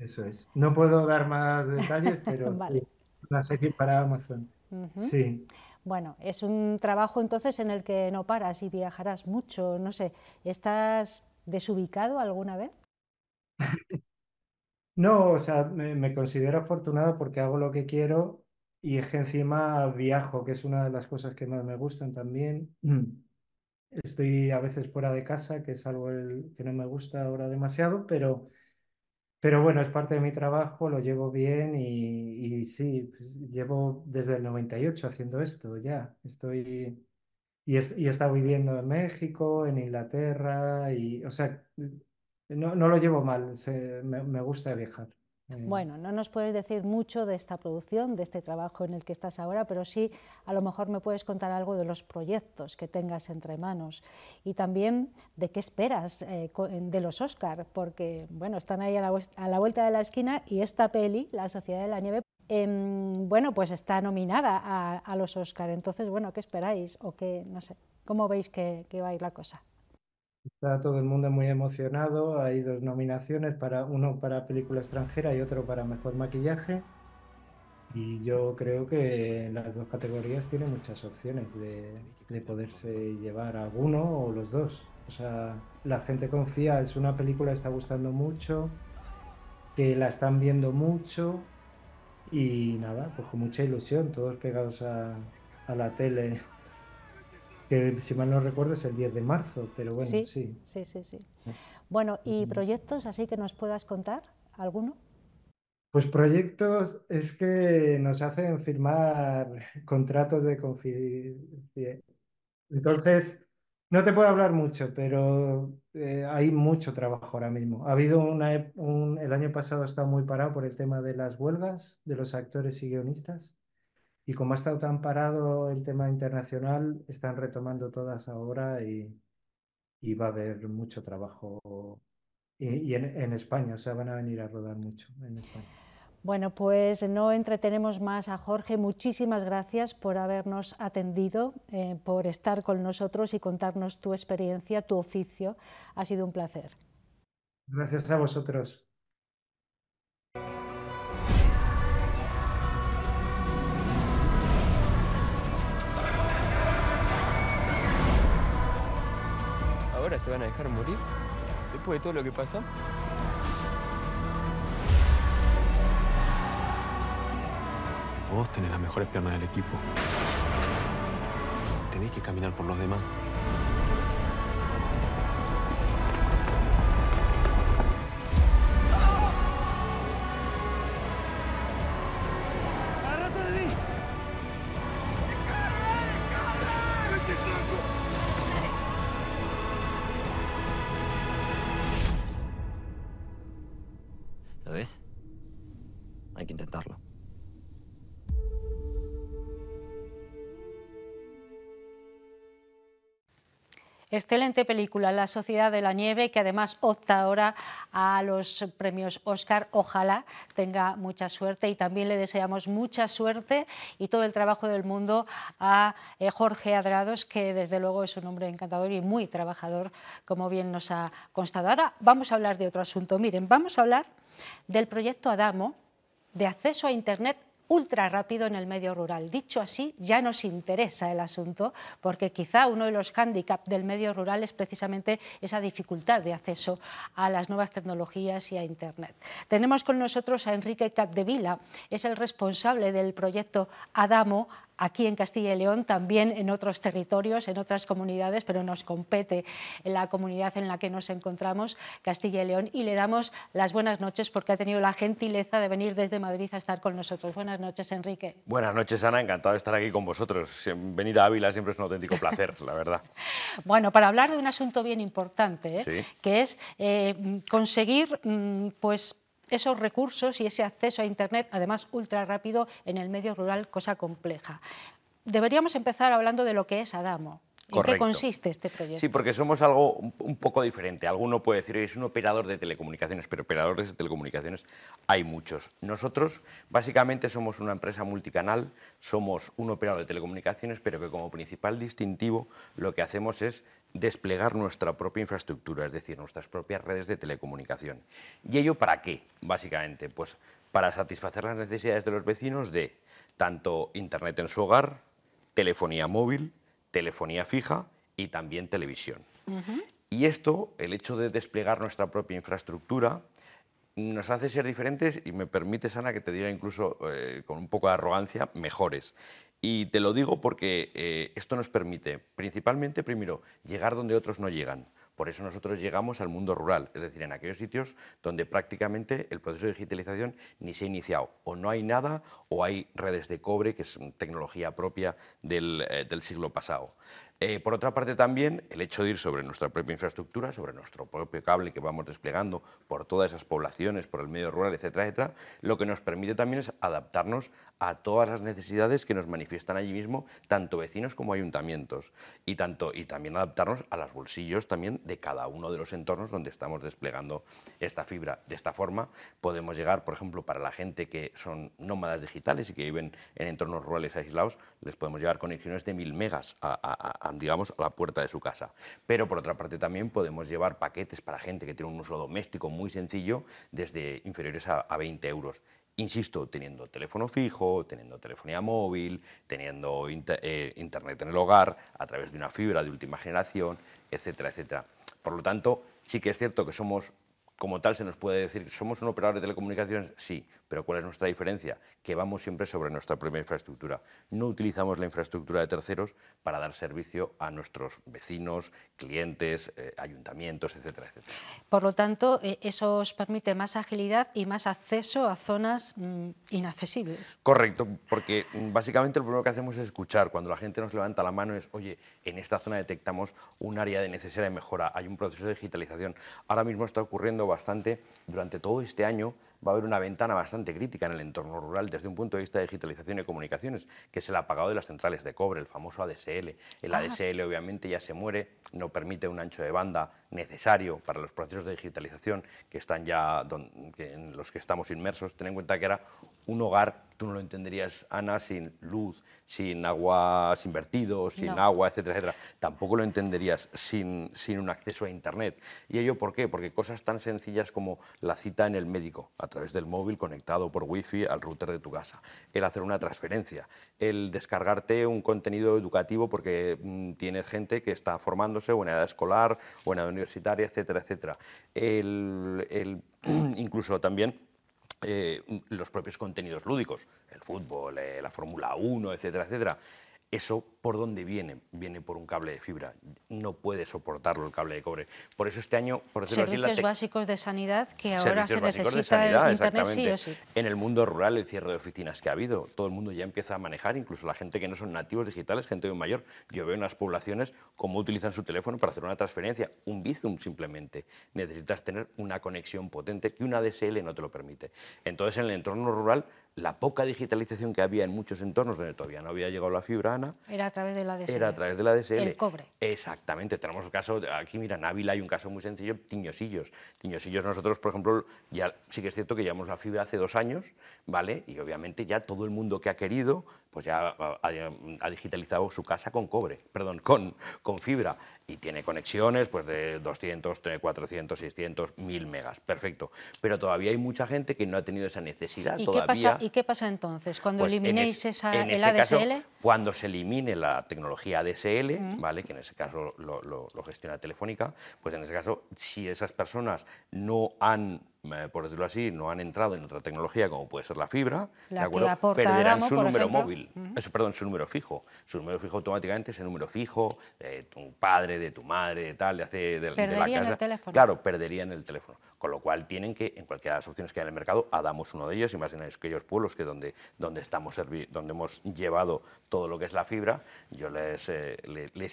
Eso es. No puedo dar más detalles, pero una serie para Amazon. Sí. Bueno, es un trabajo entonces en el que no paras y viajarás mucho, no sé. ¿Estás desubicado alguna vez? No, o sea, me, considero afortunado porque hago lo que quiero y es que encima viajo, que es una de las cosas que más me gustan también. Estoy a veces fuera de casa, que es algo que no me gusta ahora demasiado, pero pero bueno, es parte de mi trabajo, lo llevo bien y, y sí, pues, llevo desde el 98 haciendo esto ya. Estoy y, es, y he estado viviendo en México, en Inglaterra y, o sea, no, lo llevo mal, me gusta viajar. Mm. Bueno, no nos puedes decir mucho de esta producción, de este trabajo en el que estás ahora, pero sí a lo mejor me puedes contar algo de los proyectos que tengas entre manos y también de qué esperas eh, de los Oscar, porque bueno, están ahí a la, vuelta de la esquina y esta peli, La Sociedad de la Nieve, em, bueno, pues está nominada a, los Oscar. Entonces, bueno, ¿qué esperáis o qué, no sé, cómo veis que va a ir la cosa? Está todo el mundo muy emocionado. Hay dos nominaciones, para uno para película extranjera y otro para mejor maquillaje. Y yo creo que las dos categorías tienen muchas opciones de, poderse llevar a uno o los dos. O sea, la gente confía, es una película que está gustando mucho, que la están viendo mucho y nada, pues con mucha ilusión, todos pegados a, a la tele que si mal no recuerdo es el 10 de marzo, pero bueno, sí. Sí, sí, sí. Bueno, ¿y proyectos así que nos puedas contar? ¿Alguno? Pues proyectos es que nos hacen firmar contratos de confidencialidad. Entonces, no te puedo hablar mucho, pero eh, hay mucho trabajo ahora mismo. Ha habido una, un, el año pasado ha estado muy parado por el tema de las huelgas de los actores y guionistas. Y como ha estado tan parado el tema internacional, están retomando todas ahora y, va a haber mucho trabajo y, en, España, o sea, van a venir a rodar mucho en España. Bueno, pues no entretenemos más a Jorge. Muchísimas gracias por habernos atendido, eh, por estar con nosotros y contarnos tu experiencia, tu oficio. Ha sido un placer. Gracias a vosotros. se van a dejar morir? Después de todo lo que pasó. Vos tenés las mejores piernas del equipo. Tenés que caminar por los demás. Excelente película, La Sociedad de la Nieve, que además opta ahora a los premios Oscar. Ojalá tenga mucha suerte y también le deseamos mucha suerte y todo el trabajo del mundo a eh, Jorge Adrados, que desde luego es un hombre encantador y muy trabajador, como bien nos ha constado. Ahora vamos a hablar de otro asunto. Miren, vamos a hablar del proyecto Adamo de acceso a Internet ultra rápido en el medio rural. Dicho así, ya nos interesa el asunto, porque quizá uno de los hándicaps del medio rural es precisamente esa dificultad de acceso a las nuevas tecnologías y a Internet. Tenemos con nosotros a Enrique Capdevila, es el responsable del proyecto Adamo aquí en Castilla y León, también en otros territorios, en otras comunidades, pero nos compete en la comunidad en la que nos encontramos, Castilla y León, y le damos las buenas noches porque ha tenido la gentileza de venir desde Madrid a estar con nosotros. Buenas noches, Enrique. Buenas noches, Ana, encantado de estar aquí con vosotros. Venir a Ávila siempre es un auténtico placer, la verdad. bueno, para hablar de un asunto bien importante, ¿eh? que es eh, conseguir mm, pues esos recursos y ese acceso a Internet, además ultra rápido en el medio rural, cosa compleja. Deberíamos empezar hablando de lo que es Adamo, ¿En qué consiste este proyecto? Sí, porque somos algo un poco diferente. Alguno puede decir, es un operador de telecomunicaciones, pero operadores de telecomunicaciones hay muchos. Nosotros básicamente somos una empresa multicanal, somos un operador de telecomunicaciones, pero que como principal distintivo lo que hacemos es desplegar nuestra propia infraestructura, es decir, nuestras propias redes de telecomunicación. ¿Y ello para qué, básicamente? Pues para satisfacer las necesidades de los vecinos de tanto Internet en su hogar, telefonía móvil, telefonía fija y también televisión. Y esto, el hecho de desplegar nuestra propia infraestructura, nos hace ser diferentes y me permite, Sana, que te diga incluso eh, con un poco de arrogancia, mejores. Y te lo digo porque eh, esto nos permite, principalmente, primero, llegar donde otros no llegan. Por eso nosotros llegamos al mundo rural, es decir, en aquellos sitios donde prácticamente el proceso de digitalización ni se ha iniciado, o no hay nada, o hay redes de cobre, que es tecnología propia del, eh, del siglo pasado. Eh, por otra parte también el hecho de ir sobre nuestra propia infraestructura, sobre nuestro propio cable que vamos desplegando por todas esas poblaciones, por el medio rural, etcétera, etcétera, lo que nos permite también es adaptarnos a todas las necesidades que nos manifiestan allí mismo tanto vecinos como ayuntamientos y, tanto, y también adaptarnos a los bolsillos también de cada uno de los entornos donde estamos desplegando esta fibra. De esta forma podemos llegar, por ejemplo, para la gente que son nómadas digitales y que viven en entornos rurales aislados, les podemos llevar conexiones de mil megas a, a digamos, a la puerta de su casa. Pero por otra parte también podemos llevar paquetes para gente que tiene un uso doméstico muy sencillo desde inferiores a, 20 euros. Insisto, teniendo teléfono fijo, teniendo telefonía móvil, teniendo eh, internet en el hogar, a través de una fibra de última generación, etcétera, etcétera. Por lo tanto, sí que es cierto que somos como tal se nos puede decir, ¿somos un operador de telecomunicaciones? Sí, pero ¿cuál es nuestra diferencia? Que vamos siempre sobre nuestra propia infraestructura. No utilizamos la infraestructura de terceros para dar servicio a nuestros vecinos, clientes, eh, ayuntamientos, etcétera, etcétera. Por lo tanto, eh, eso os permite más agilidad y más acceso a zonas mm, inaccesibles. Correcto, porque mm, básicamente lo primero que hacemos es escuchar. Cuando la gente nos levanta la mano es, oye, en esta zona detectamos un área de necesaria mejora, hay un proceso de digitalización. Ahora mismo está ocurriendo bastante, durante todo este año va a haber una ventana bastante crítica en el entorno rural desde un punto de vista de digitalización y comunicaciones, que es el apagado de las centrales de cobre, el famoso ADSL. El ADSL obviamente ya se muere, no permite un ancho de banda necesario para los procesos de digitalización que están ya en los que estamos inmersos. Ten en cuenta que era un hogar Tú no lo entenderías, Ana, sin luz, sin agua, sin vertidos, sin agua, etcétera, etcétera. Tampoco lo entenderías sin, sin un acceso a Internet. ¿Y ello por qué? Porque cosas tan sencillas como la cita en el médico, a través del móvil conectado por Wi-Fi al router de tu casa, el hacer una transferencia, el descargarte un contenido educativo porque mm, tiene tienes gente que está formándose o edad escolar o edad universitaria, etcétera, etcétera. El, el, incluso también eh, los propios contenidos lúdicos, el fútbol, eh, la Fórmula 1, etcétera, etcétera. Eso por dónde viene? Viene por un cable de fibra. No puede soportarlo el cable de cobre. Por eso este año, por decirlo Servicios así, la básicos de sanidad que ahora se necesita el Internet, sí o En el mundo rural el cierre de oficinas que ha habido, todo el mundo ya empieza a manejar, incluso la gente que no son nativos digitales, gente un mayor. Yo veo en las poblaciones cómo utilizan su teléfono para hacer una transferencia, un Bizum simplemente. Necesitas tener una conexión potente que una DSL no te lo permite. Entonces en el entorno rural la poca digitalización que había en muchos entornos donde todavía no había llegado la fibra, Ana... Era a través de la DSL. Era a través de la DSL. El cobre. Exactamente. Tenemos el caso, aquí mira, en Ávila hay un caso muy sencillo, Tiñosillos. Tiñosillos nosotros, por ejemplo, ya sí que es cierto que llevamos la fibra hace dos años, ¿vale? Y obviamente ya todo el mundo que ha querido pues ya ha, digitalizado su casa con cobre, perdón, con, con fibra y tiene conexiones pues de 200, 300, 400, 600, 1000 megas, perfecto. Pero todavía hay mucha gente que no ha tenido esa necesidad todavía. ¿Y qué pasa entonces cuando pues eliminéis el ADSL? cuando se elimine la tecnología ADSL, ¿vale? que en ese caso lo gestiona Telefónica, pues en ese caso si esas personas no han eh, por decirlo así, no han entrado en otra tecnología como puede ser la fibra, perderán su número móvil, eh, perdón, su número fijo. Su número fijo automáticamente ese número fijo de tu padre, de tu madre, de tal, de, hace, de, de la casa. teléfono. Claro, perderían el teléfono. Con lo cual tienen que, en cualquiera de las opciones que hay en el mercado, es uno de ellos, y más en aquellos pueblos que donde, donde, estamos, donde hemos llevado todo lo que es la fibra, yo les, eh,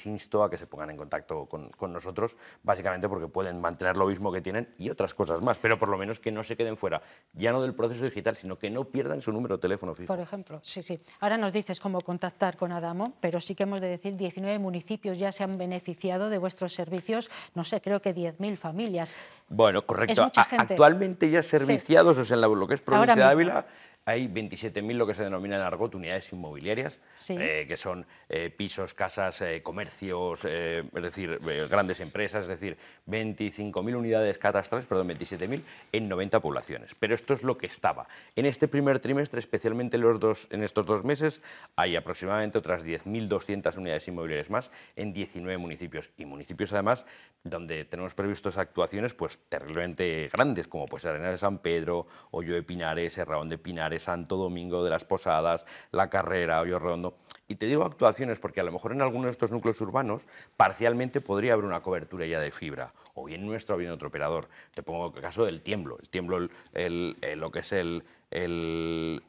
insto a que se pongan en contacto con, nosotros, básicamente porque pueden mantener lo mismo que tienen y otras cosas más, pero por lo menos que no se queden fuera, ya no del proceso digital, sino que no pierdan su número de teléfono fijo. Por ejemplo, sí, sí. Ahora nos dices cómo contactar con Adamo, pero sí que hemos de decir 19 municipios ya se han beneficiado de vuestros servicios, no sé, creo que 10.000 familias. Bueno, correcto. Actualmente ya serviciados, o sea, en la, lo que es provincia de Ávila, hay 27.000 lo que se denomina en argot unidades inmobiliarias, eh, que son eh, pisos, casas, eh, comercios, es decir, grandes empresas, es decir, 25.000 unidades catastrales, perdón, 27.000 en 90 poblaciones. Pero esto es lo que estaba. En este primer trimestre, especialmente los dos, en estos dos meses, hay aproximadamente otras 10.200 unidades inmobiliarias más en 19 municipios. Y municipios, además, donde tenemos previstos actuaciones pues terriblemente grandes, como pues Arenal de San Pedro, Hoyo de Pinares, Raón de Pinares, de Santo Domingo, de las Posadas, La Carrera, Hoyo Redondo. Y te digo actuaciones porque a lo mejor en algunos de estos núcleos urbanos parcialmente podría haber una cobertura ya de fibra, o bien nuestro, o bien otro operador. Te pongo el caso del tiemblo. El tiemblo, eh, lo que es el... El,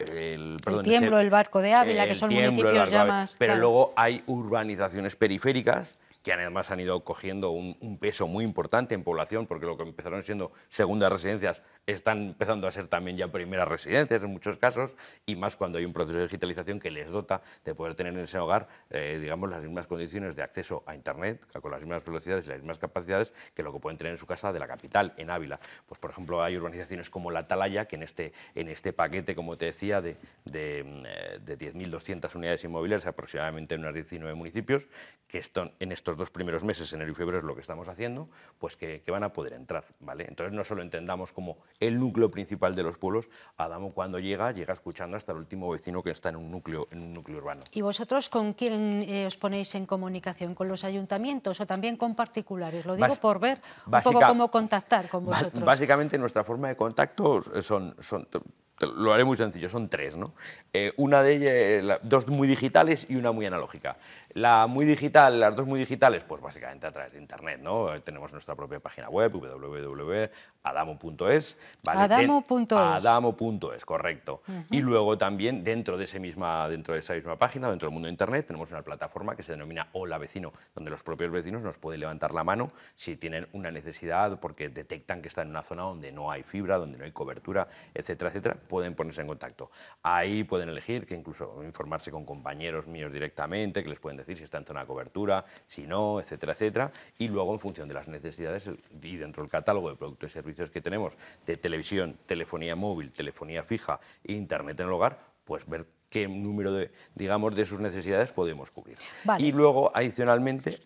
tiemblo, el barco de Ávila, que son municipios ya más... Pero luego hay urbanizaciones periféricas que además han ido cogiendo un, peso muy importante en población, porque lo que empezaron siendo segundas residencias están empezando a ser también ya primeras residencias en muchos casos, y más cuando hay un proceso de digitalización que les dota de poder tener en ese hogar, eh, digamos, las mismas condiciones de acceso a Internet, con las mismas velocidades y las mismas capacidades que lo que pueden tener en su casa de la capital, en Ávila. Pues, por ejemplo, hay urbanizaciones como la Talaya que en este, en este paquete, como te decía, de, 10.200 eh, unidades inmobiliarias, aproximadamente en unos 19 municipios, que están en estos dos primeros meses, enero y febrero, es lo que estamos haciendo, pues que, van a poder entrar, ¿vale? Entonces no solo entendamos como el núcleo principal de los pueblos, Adamo cuando llega, llega escuchando hasta el último vecino que está en un núcleo, en un núcleo urbano. ¿Y vosotros con quién eh, os ponéis en comunicación? ¿Con los ayuntamientos o también con particulares? Lo digo por ver un cómo contactar con vosotros. Básicamente nuestra forma de contacto son lo haré muy sencillo, son tres, ¿no? Eh, una de ellas, eh, dos muy digitales y una muy analógica. La muy digital, las dos muy digitales, pues básicamente a través de internet, ¿no? Eh, tenemos nuestra propia página web, www.adamo.es. ¿vale? Adamo.es. Adamo.es, correcto. Y luego también dentro de, ese misma, dentro de esa misma página, dentro del mundo de internet, tenemos una plataforma que se denomina Hola Vecino, donde los propios vecinos nos pueden levantar la mano si tienen una necesidad porque detectan que están en una zona donde no hay fibra, donde no hay cobertura, etcétera, etcétera pueden ponerse en contacto. Ahí pueden elegir, que incluso informarse con compañeros míos directamente, que les pueden decir si está en zona de cobertura, si no, etcétera, etcétera. Y luego, en función de las necesidades y dentro del catálogo de productos y servicios que tenemos de televisión, telefonía móvil, telefonía fija internet en el hogar, pues ver qué número de, digamos, de sus necesidades podemos cubrir. Y luego, adicionalmente,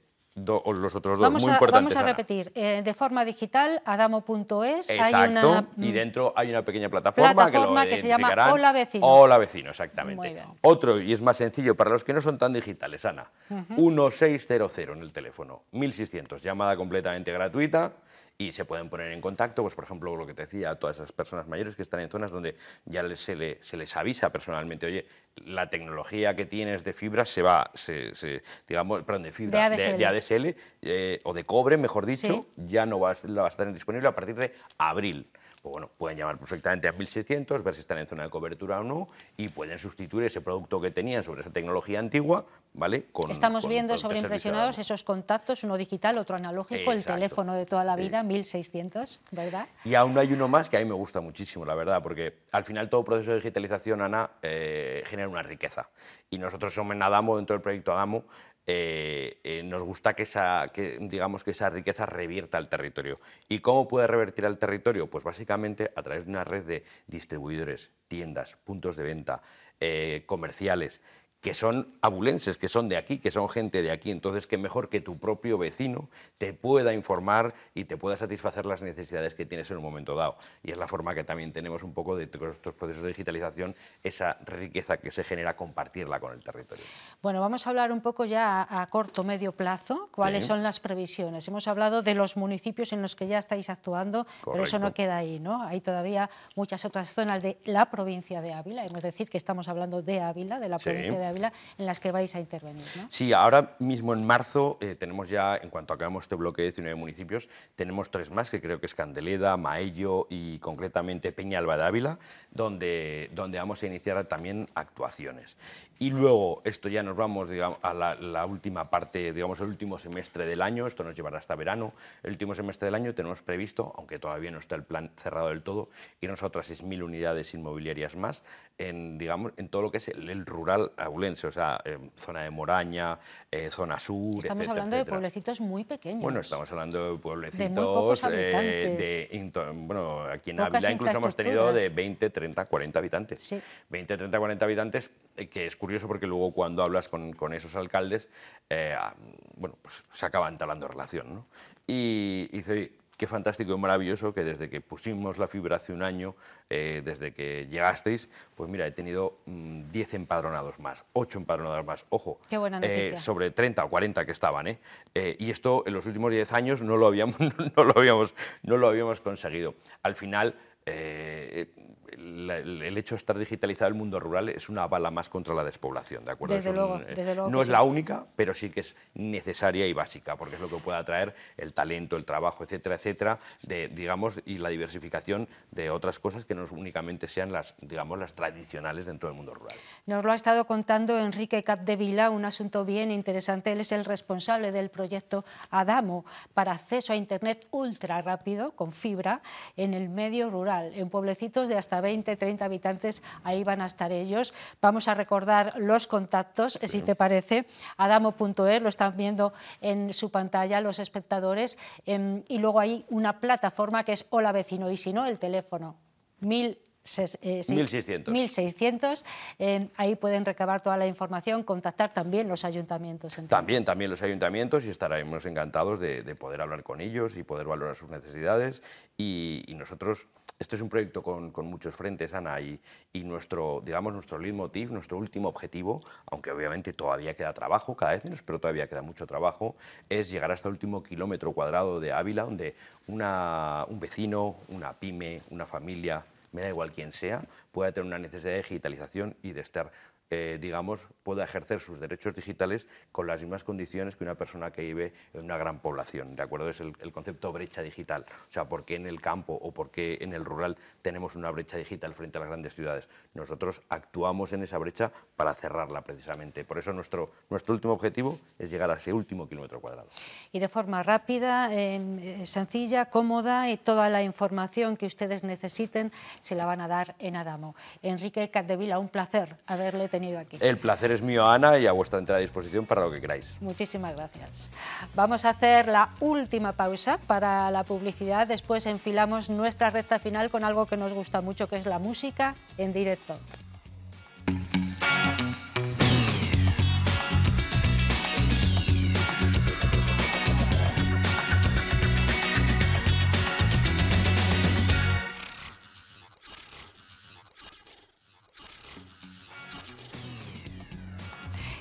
los otros dos vamos muy importantes. Vamos a repetir, eh, de forma digital, adamo.es. Exacto, hay una, y dentro hay una pequeña plataforma, que, lo se llama Hola Vecino. Hola Vecino, exactamente. Otro, y es más sencillo para los que no son tan digitales, Ana, 1600 en el teléfono, 1600, llamada completamente gratuita y se pueden poner en contacto, pues por ejemplo, lo que te decía, a todas esas personas mayores que están en zonas donde ya se, se les avisa personalmente, oye, la tecnología que tienes de fibra se va, se, se, digamos, perdón, de fibra, de ADSL, de, eh, o de cobre, mejor dicho, ya no va a estar disponible a partir de abril. Pues, bueno, pueden llamar perfectamente a 1600, ver si están en zona de cobertura o no, y pueden sustituir ese producto que tenían sobre esa tecnología antigua, ¿vale? Estamos viendo sobreimpresionados esos contactos, uno digital, otro analógico, el teléfono de toda la eh, vida, 1600, ¿verdad? Y aún hay uno más que a mí me gusta muchísimo, la verdad, porque al final todo proceso de digitalización, Ana, eh, genera una riqueza. Y nosotros somos en Adamo, dentro del proyecto Adamo, eh, eh, nos gusta que esa, digamos, que esa riqueza revierta al territorio. ¿Y cómo puede revertir al territorio? Pues básicamente a través de una red de distribuidores, tiendas, puntos de venta, eh, comerciales, que son abulenses, que son de aquí, que son gente de aquí. Entonces, qué mejor que tu propio vecino te pueda informar y te pueda satisfacer las necesidades que tienes en un momento dado. Y es la forma que también tenemos un poco de estos procesos de digitalización, esa riqueza que se genera, compartirla con el territorio. Bueno, vamos a hablar un poco ya a, corto, medio plazo, cuáles son las previsiones. Hemos hablado de los municipios en los que ya estáis actuando, pero eso no queda ahí, ¿no? Hay todavía muchas otras zonas de la provincia de Ávila, es decir que estamos hablando de Ávila, de la provincia de Ávila Ávila en las que vais a intervenir. ¿no? Sí, ahora mismo en marzo eh, tenemos ya, en cuanto acabamos este bloque de 19 municipios, tenemos tres más, que creo que es Candeleda, Maello y concretamente Peñalba de Ávila, donde, donde vamos a iniciar también actuaciones. Y luego, esto ya nos vamos a la, última parte, digamos, el último semestre del año, esto nos llevará hasta verano, el último semestre del año tenemos previsto, aunque todavía no está el plan cerrado del todo, irnos a otras 6.000 unidades inmobiliarias más en, digamos, en todo lo que es el, rural rural o sea, eh, zona de Moraña, eh, zona sur. Estamos hablando de pueblecitos muy pequeños. Bueno, estamos hablando de pueblecitos. Eh, de, bueno, aquí en Ávila incluso hemos tenido de 20, 30, 40 habitantes. Sí. 20, 30, 40 habitantes, que es curioso porque luego cuando hablas con, esos alcaldes, ah, bueno, pues se acaban talando relación, ¿no? Y, y qué fantástico y maravilloso que desde que pusimos la fibra hace un año, eh, desde que llegasteis, pues mira, he tenido 10 mm, empadronados más, 8 empadronados más, ojo, eh, sobre 30 o 40 que estaban. ¿eh? ¿eh? y esto en los últimos 10 años no lo, habíamos, no, lo habíamos, no lo habíamos conseguido. Al final el hecho de estar digitalizado el mundo rural es una bala más contra la despoblación, ¿de acuerdo? Desde eh, luego, no es la única, pero sí que es necesaria y básica, porque es lo que puede atraer el talento, el trabajo, etcétera, etcétera, de, digamos, y la diversificación de otras cosas que no únicamente sean las, digamos, las tradicionales dentro del mundo rural. Nos lo ha estado contando Enrique Capdevila, un asunto bien interesante. Él es el responsable del proyecto Adamo para acceso a Internet ultra rápido, con fibra, en el medio rural, en pueblecitos de hasta 20 20, 30 habitantes, ahí van a estar ellos. Vamos a recordar los contactos, eh, si te parece. Adamo.es, lo están viendo en su pantalla los espectadores. Em, y luego hay una plataforma que es Hola Vecino, y si no, el teléfono. 1.600. 1600. Eh, eh, ahí pueden recabar toda la información, contactar también los ayuntamientos. También, también los ayuntamientos y estaremos encantados de, poder hablar con ellos y poder valorar sus necesidades. Y, nosotros, esto es un proyecto con, muchos frentes, Ana, y, y, nuestro, digamos, nuestro leitmotiv, nuestro último objetivo, aunque obviamente todavía queda trabajo, cada vez menos, pero todavía queda mucho trabajo, es llegar hasta el último kilómetro cuadrado de Ávila, donde un vecino, una pyme, una familia, me da igual quién sea, pueda tener una necesidad de digitalización y de estar eh, digamos, pueda ejercer sus derechos digitales con las mismas condiciones que una persona que vive en una gran población. ¿De acuerdo? Es el, concepto brecha digital. O sea, ¿por qué en el campo o por qué en el rural tenemos una brecha digital frente a las grandes ciudades? Nosotros actuamos en esa brecha para cerrarla precisamente. Por eso nuestro, nuestro último objetivo es llegar a ese último kilómetro cuadrado. Y de forma rápida, em, eh, sencilla, cómoda y toda la información que ustedes necesiten se la van a dar en Adamo. Enrique Cadevila, un placer haberle tenido el placer es mío, Ana, y a vuestra entera disposición para lo que queráis. Muchísimas gracias. Vamos a hacer la última pausa para la publicidad. Después enfilamos nuestra recta final con algo que nos gusta mucho, que es la música en directo.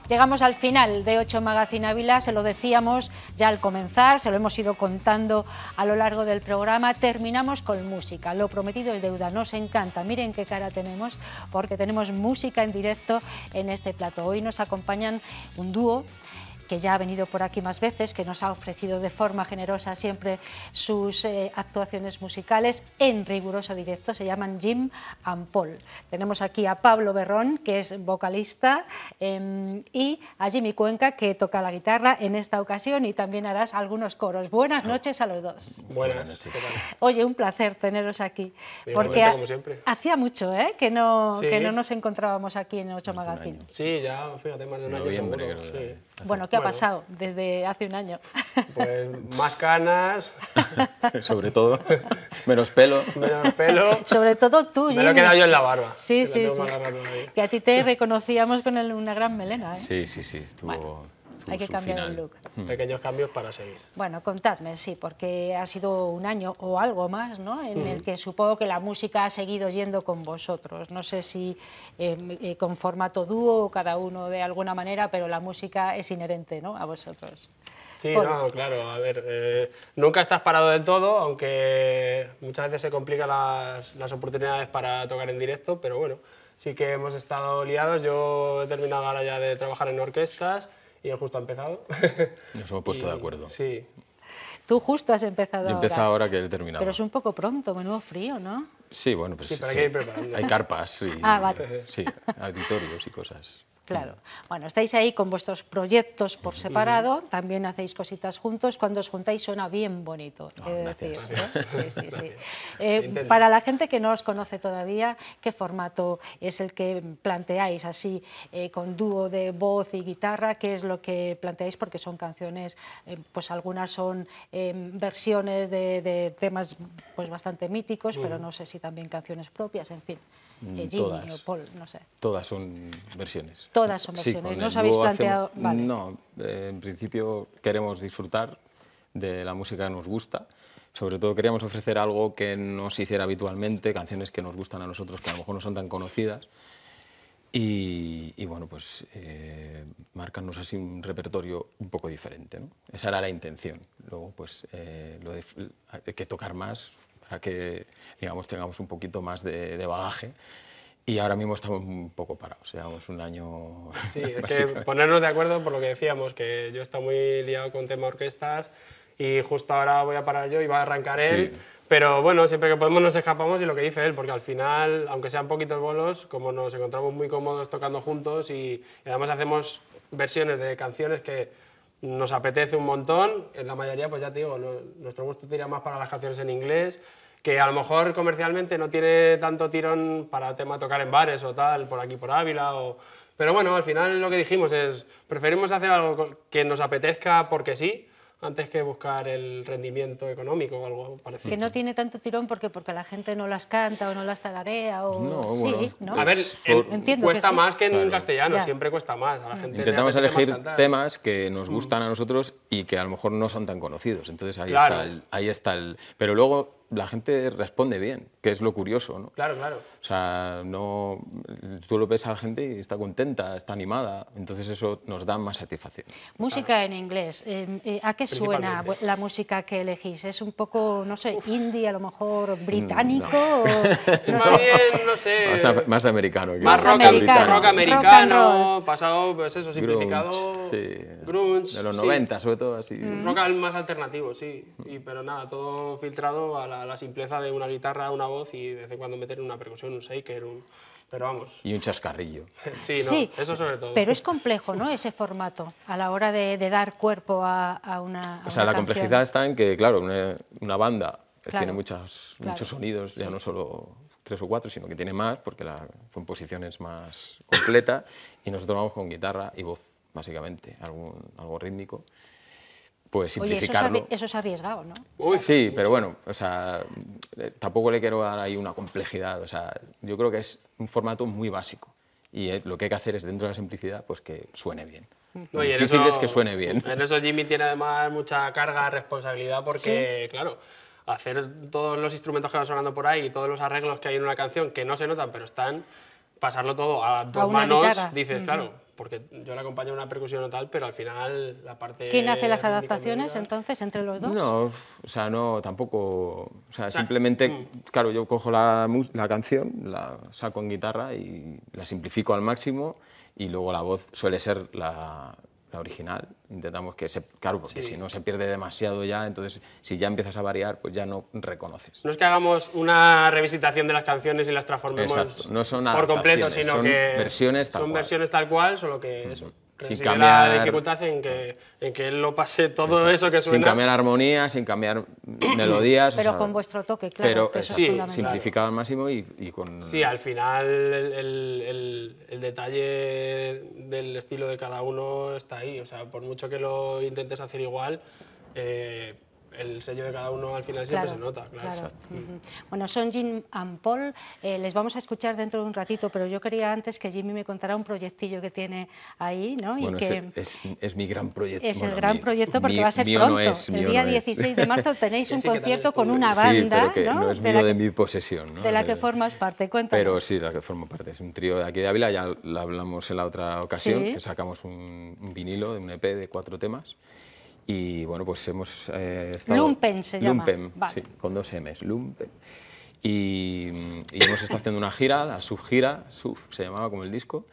Llegamos al final de 8 Magazine Ávila, se lo decíamos ya al comenzar, se lo hemos ido contando a lo largo del programa. Terminamos con música, lo prometido es deuda, nos encanta. Miren qué cara tenemos, porque tenemos música en directo en este plato. Hoy nos acompañan un dúo que ya ha venido por aquí más veces, que nos ha ofrecido de forma generosa siempre sus eh, actuaciones musicales en riguroso directo, se llaman Jim and Paul. Tenemos aquí a Pablo Berrón, que es vocalista, em, y a Jimmy Cuenca, que toca la guitarra en esta ocasión y también harás algunos coros. Buenas ah. noches a los dos. Buenas. Oye, un placer teneros aquí, porque hacía mucho ¿eh? que, no, no nos encontrábamos aquí en Ocho Magazine. Sí, ya, fíjate, más de un año Sí. Bueno, ¿qué ha pasado desde hace un año? Pues más canas. Sobre todo. Menos pelo. Menos pelo. Sobre todo tú, Jimmy. Me lo he quedado yo en la barba. Sí, sí, sí. Que a ti te reconocíamos con una gran melena. ¿eh? Sí, sí, sí. Tuvo... Hay que cambiar el look. Hmm. Pequeños cambios para seguir. Bueno, contadme, sí, porque ha sido un año o algo más, ¿no? En el hmm. que supongo que la música ha seguido yendo con vosotros. No sé si em, eh, con formato dúo o cada uno de alguna manera, pero la música es inherente, ¿no? A vosotros. Sí, claro, a ver, eh, nunca estás parado del todo, aunque muchas veces se complican las, las oportunidades para tocar en directo, pero bueno, sí que hemos estado liados. Yo he terminado ahora ya de trabajar en orquestas y él justo ha empezado. Nos hemos puesto de acuerdo. Sí. Tú justo has empezado Yo ahora. ahora que he terminado Pero es un poco pronto, menudo frío, ¿no? Sí, bueno, pues sí, sí, hay, hay, carpas y ah, vale. sí, auditorios y cosas. Claro. Bueno, estáis ahí con vuestros proyectos por separado, también hacéis cositas juntos, cuando os juntáis suena bien bonito, ah, decir. Eh, para la gente que no os conoce todavía, ¿qué formato es el que planteáis así, eh, con dúo de voz y guitarra? ¿Qué es lo que planteáis? Porque son canciones, eh, pues algunas son versiones de, temas pues bastante míticos, pero no sé si también canciones propias, en fin. Mm, eh, todas, no Todas son versiones. Todas son versiones, no os habéis planteado... No, eh, en principio queremos disfrutar de la música que nos gusta, sobre todo queríamos ofrecer algo que no se hiciera habitualmente, canciones que nos gustan a nosotros, que a lo mejor no son tan conocidas, y, bueno, pues eh, marcarnos así un repertorio un poco diferente. ¿no? Esa era la intención. Luego, pues, hay que tocar más para que digamos, tengamos un poquito más de, bagaje. Y ahora mismo estamos un poco parados, llevamos un año... Sí, es que ponernos de acuerdo por lo que decíamos, que yo está muy liado con tema orquestas y justo ahora voy a parar yo y va a arrancar él. Pero bueno, siempre que podemos nos escapamos y lo que dice él, porque al final, aunque sean poquitos bolos, como nos encontramos muy cómodos tocando juntos y además hacemos versiones de canciones que nos apetece un montón. En la mayoría, pues ya te digo, nuestro gusto tira más para las canciones en inglés, que a lo mejor comercialmente no tiene tanto tirón para tema tocar en bares o tal, por aquí por Ávila. O... Pero bueno, al final lo que dijimos es, preferimos hacer algo que nos apetezca porque sí, antes que buscar el rendimiento económico o algo parecido. Que no tiene tanto tirón porque, porque la gente no las canta o no las talarea o... No, A ver, cuesta más que en castellano, siempre cuesta más. Intentamos elegir temas que nos mm. gustan a nosotros y que a lo mejor no son tan conocidos, entonces ahí está el... Ahí está el... Pero luego la gente responde bien, que es lo curioso, ¿no? Claro, claro. O sea, no, tú lo ves a la gente y está contenta, está animada, entonces eso nos da más satisfacción. Música en inglés, eh, eh, ¿a qué suena la música que elegís? ¿Es un poco, no sé, indie, a lo mejor mm, británico? No. más sé. Bien, no sé. Más, más americano. más rock americano, rock americano pasado, pues eso, simplificado. Grunge, De los 90, sobre todo así. Mm. Rock más alternativo, sí, mm. y, pero nada, todo filtrado a la la, simpleza de una guitarra, una voz y desde cuando meter una percusión, un shaker, un... Pero vamos. Y un chascarrillo. sí, eso sobre todo. Pero es complejo, ¿no? Ese formato a la hora de, dar cuerpo a, una. o sea, la complejidad está en que, claro, una, banda tiene muchos sonidos, ya no solo tres o cuatro, sino que tiene más, porque la composición es más completa, y nosotros vamos con guitarra y voz, básicamente, algún, algo rítmico pues simplificarlo. Oye, eso, es arriesgado, ¿no? sí, pero bueno, o sea, eh, tampoco le quiero dar ahí una complejidad. O sea, yo creo que es un formato muy básico y eh, lo que hay que hacer es dentro de la simplicidad, pues que suene bien. Lo difícil es que suene bien. En eso Jimmy tiene además mucha carga, responsabilidad, porque, claro, hacer todos los instrumentos que van sonando por ahí y todos los arreglos que hay en una canción que no se notan, pero están, pasarlo todo a dos manos, dices, claro porque yo la acompaño una percusión o tal, pero al final la parte... ¿Quién hace las adaptaciones entonces entre los dos? No, o sea, no, tampoco... O sea, simplemente, mm. claro, yo cojo la, la canción, la saco en guitarra y la simplifico al máximo y luego la voz suele ser la, original. Intentamos que se. Claro, porque si no se pierde demasiado ya, entonces si ya empiezas a variar, pues ya no reconoces. No es que hagamos una revisitación de las canciones y las transformemos No son por completo, sino que. Versiones son versiones tal cual, solo que sin cambiar la dificultad en que, en que él lo pase todo eso que suena. Sin cambiar armonía, sin cambiar melodías. Pero con vuestro toque, claro. Pero sí, simplificado al máximo y, con... Sí, al final el, el, el, detalle del estilo de cada uno está ahí. O sea, por mucho que lo intentes hacer igual, eh, el sello de cada uno al final siempre se nota. Bueno, son Jim and Paul, eh, les vamos a escuchar dentro de un ratito, pero yo quería antes que Jimmy me contara un proyectillo que tiene ahí, ¿no? es, mi gran proyecto. Es el gran proyecto porque va a ser pronto. el día 16 de marzo tenéis un concierto con una banda, sí, ¿no? es mío de, mi posesión. De la que formas parte, cuéntanos. Pero sí, la que formo parte, es un trío de aquí de Ávila, ya lo hablamos en la otra ocasión, que sacamos un, vinilo de un EP de cuatro temas. Y bueno, pues hemos eh, estado... Lumpen se llama. Lumpen, con dos M's, Lumpen. Y, hemos estado haciendo una gira, la subgira, sub, se llamaba como el disco,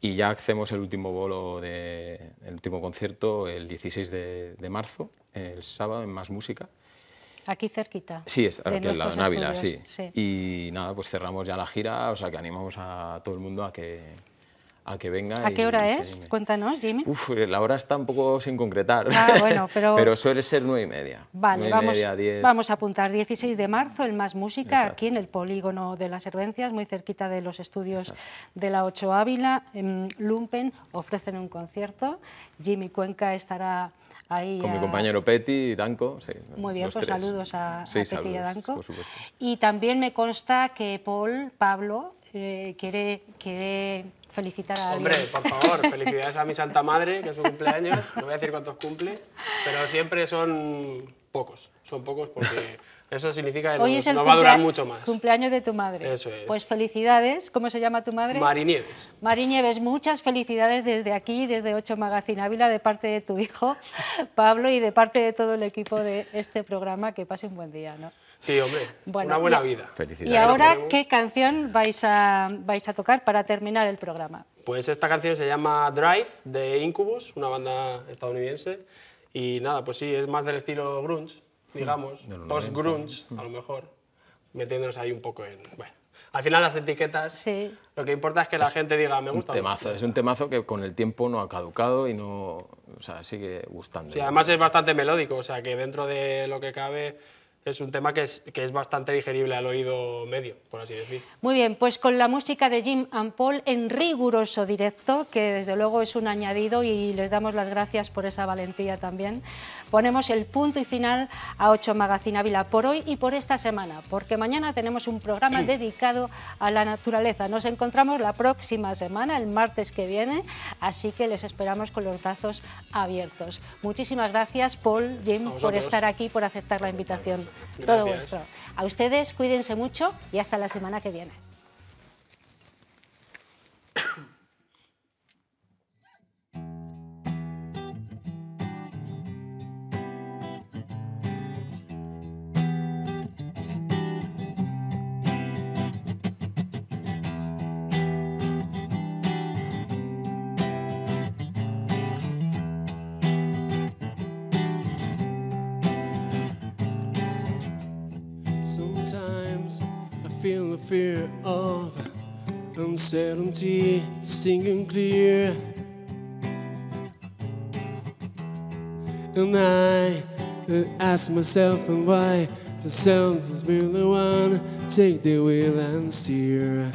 y ya hacemos el último bolo, de, el último concierto el 16 de, marzo, el sábado, en Más Música. Aquí cerquita. Sí, es aquí en Ávila, sí. Y nada, pues cerramos ya la gira, o sea que animamos a todo el mundo a que a qué hora es? Cuéntanos, Jimmy. Uf, la hora está un poco sin concretar. Ah, pero... suele ser nueve y media. Vale, vamos, vamos a apuntar 16 de marzo, el Más Música, aquí en el Polígono de las Herbencias, muy cerquita de los estudios de la Ocho Ávila. En Lumpen ofrecen un concierto. Jimmy Cuenca estará Ahí con mi compañero Peti y Danco. Muy bien, pues saludos a, Peti y a Danco. y también me consta que Paul, Pablo, eh, quiere, quiere felicitar a Hombre, por favor, felicidades a mi Santa Madre, que es su cumpleaños. No voy a decir cuántos cumple, pero siempre son pocos. Son pocos porque eso significa que no, va a durar mucho más. cumpleaños de tu madre. Eso es. Pues felicidades. ¿Cómo se llama tu madre? Nieves. Mari Nieves, muchas felicidades desde aquí, desde 8 Magazine Ávila, de parte de tu hijo, Pablo, y de parte de todo el equipo de este programa. Que pase un buen día, ¿no? Sí, hombre, una buena vida. Felicidades. ¿Y ahora qué canción vais a, vais a tocar para terminar el programa? Pues esta canción se llama Drive, de Incubus, una banda estadounidense. Y nada, pues sí, es más del estilo grunge, digamos, post-grunge, a lo mejor, metiéndonos ahí un poco en... Bueno, al final las etiquetas, sí. lo que importa es que la gente diga, me gusta. Un temazo, es un temazo que con el tiempo no ha caducado y no, o sea, sigue gustando. Sí, además es bastante melódico, o sea, que dentro de lo que cabe es un tema que es, bastante digerible al oído medio, por así decir. Muy bien, pues con la música de Jim and Paul en riguroso directo, que desde luego es un añadido y les damos las gracias por esa valentía también, ponemos el punto y final a 8 Magazine Ávila por hoy y por esta semana, porque mañana tenemos un programa dedicado a la naturaleza. Nos encontramos la próxima semana, el martes que viene, así que les esperamos con los brazos abiertos. Muchísimas gracias, Paul, Jim, por estar aquí, por aceptar la invitación. Todo vuestro. A ustedes cuídense mucho y hasta la semana que viene. fear of uncertainty singing clear. And I uh, ask myself and why the sound is really one take the wheel and steer.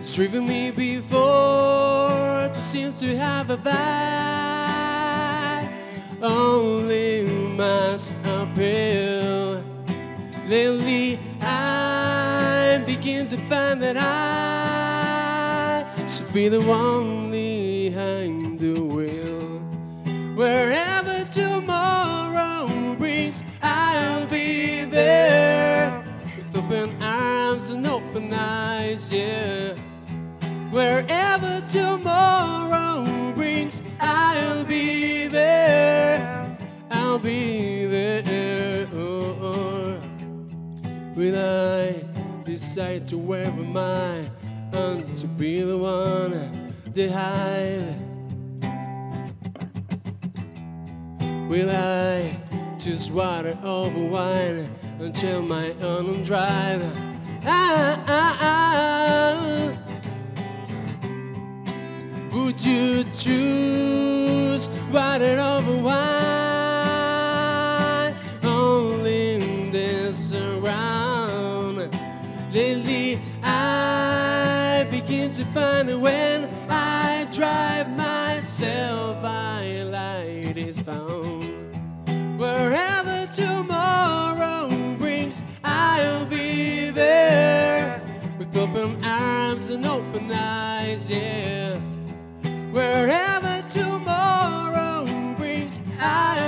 It's driven me before it seems to have a back. Only must appear. Lately, I begin to find that I should be the one behind the wheel. Wherever tomorrow brings, I'll be there with open arms and open eyes, yeah. Wherever tomorrow brings, I'll be there. I'll be when I decide to wear my and to be the one they hide. Will I just water over wine until my own drive? Ah, ah, ah. Would you choose water over wine? Lately, I begin to find that when I drive myself, I light is found. Wherever tomorrow brings, I'll be there with open arms and open eyes, yeah. Wherever tomorrow brings, I'll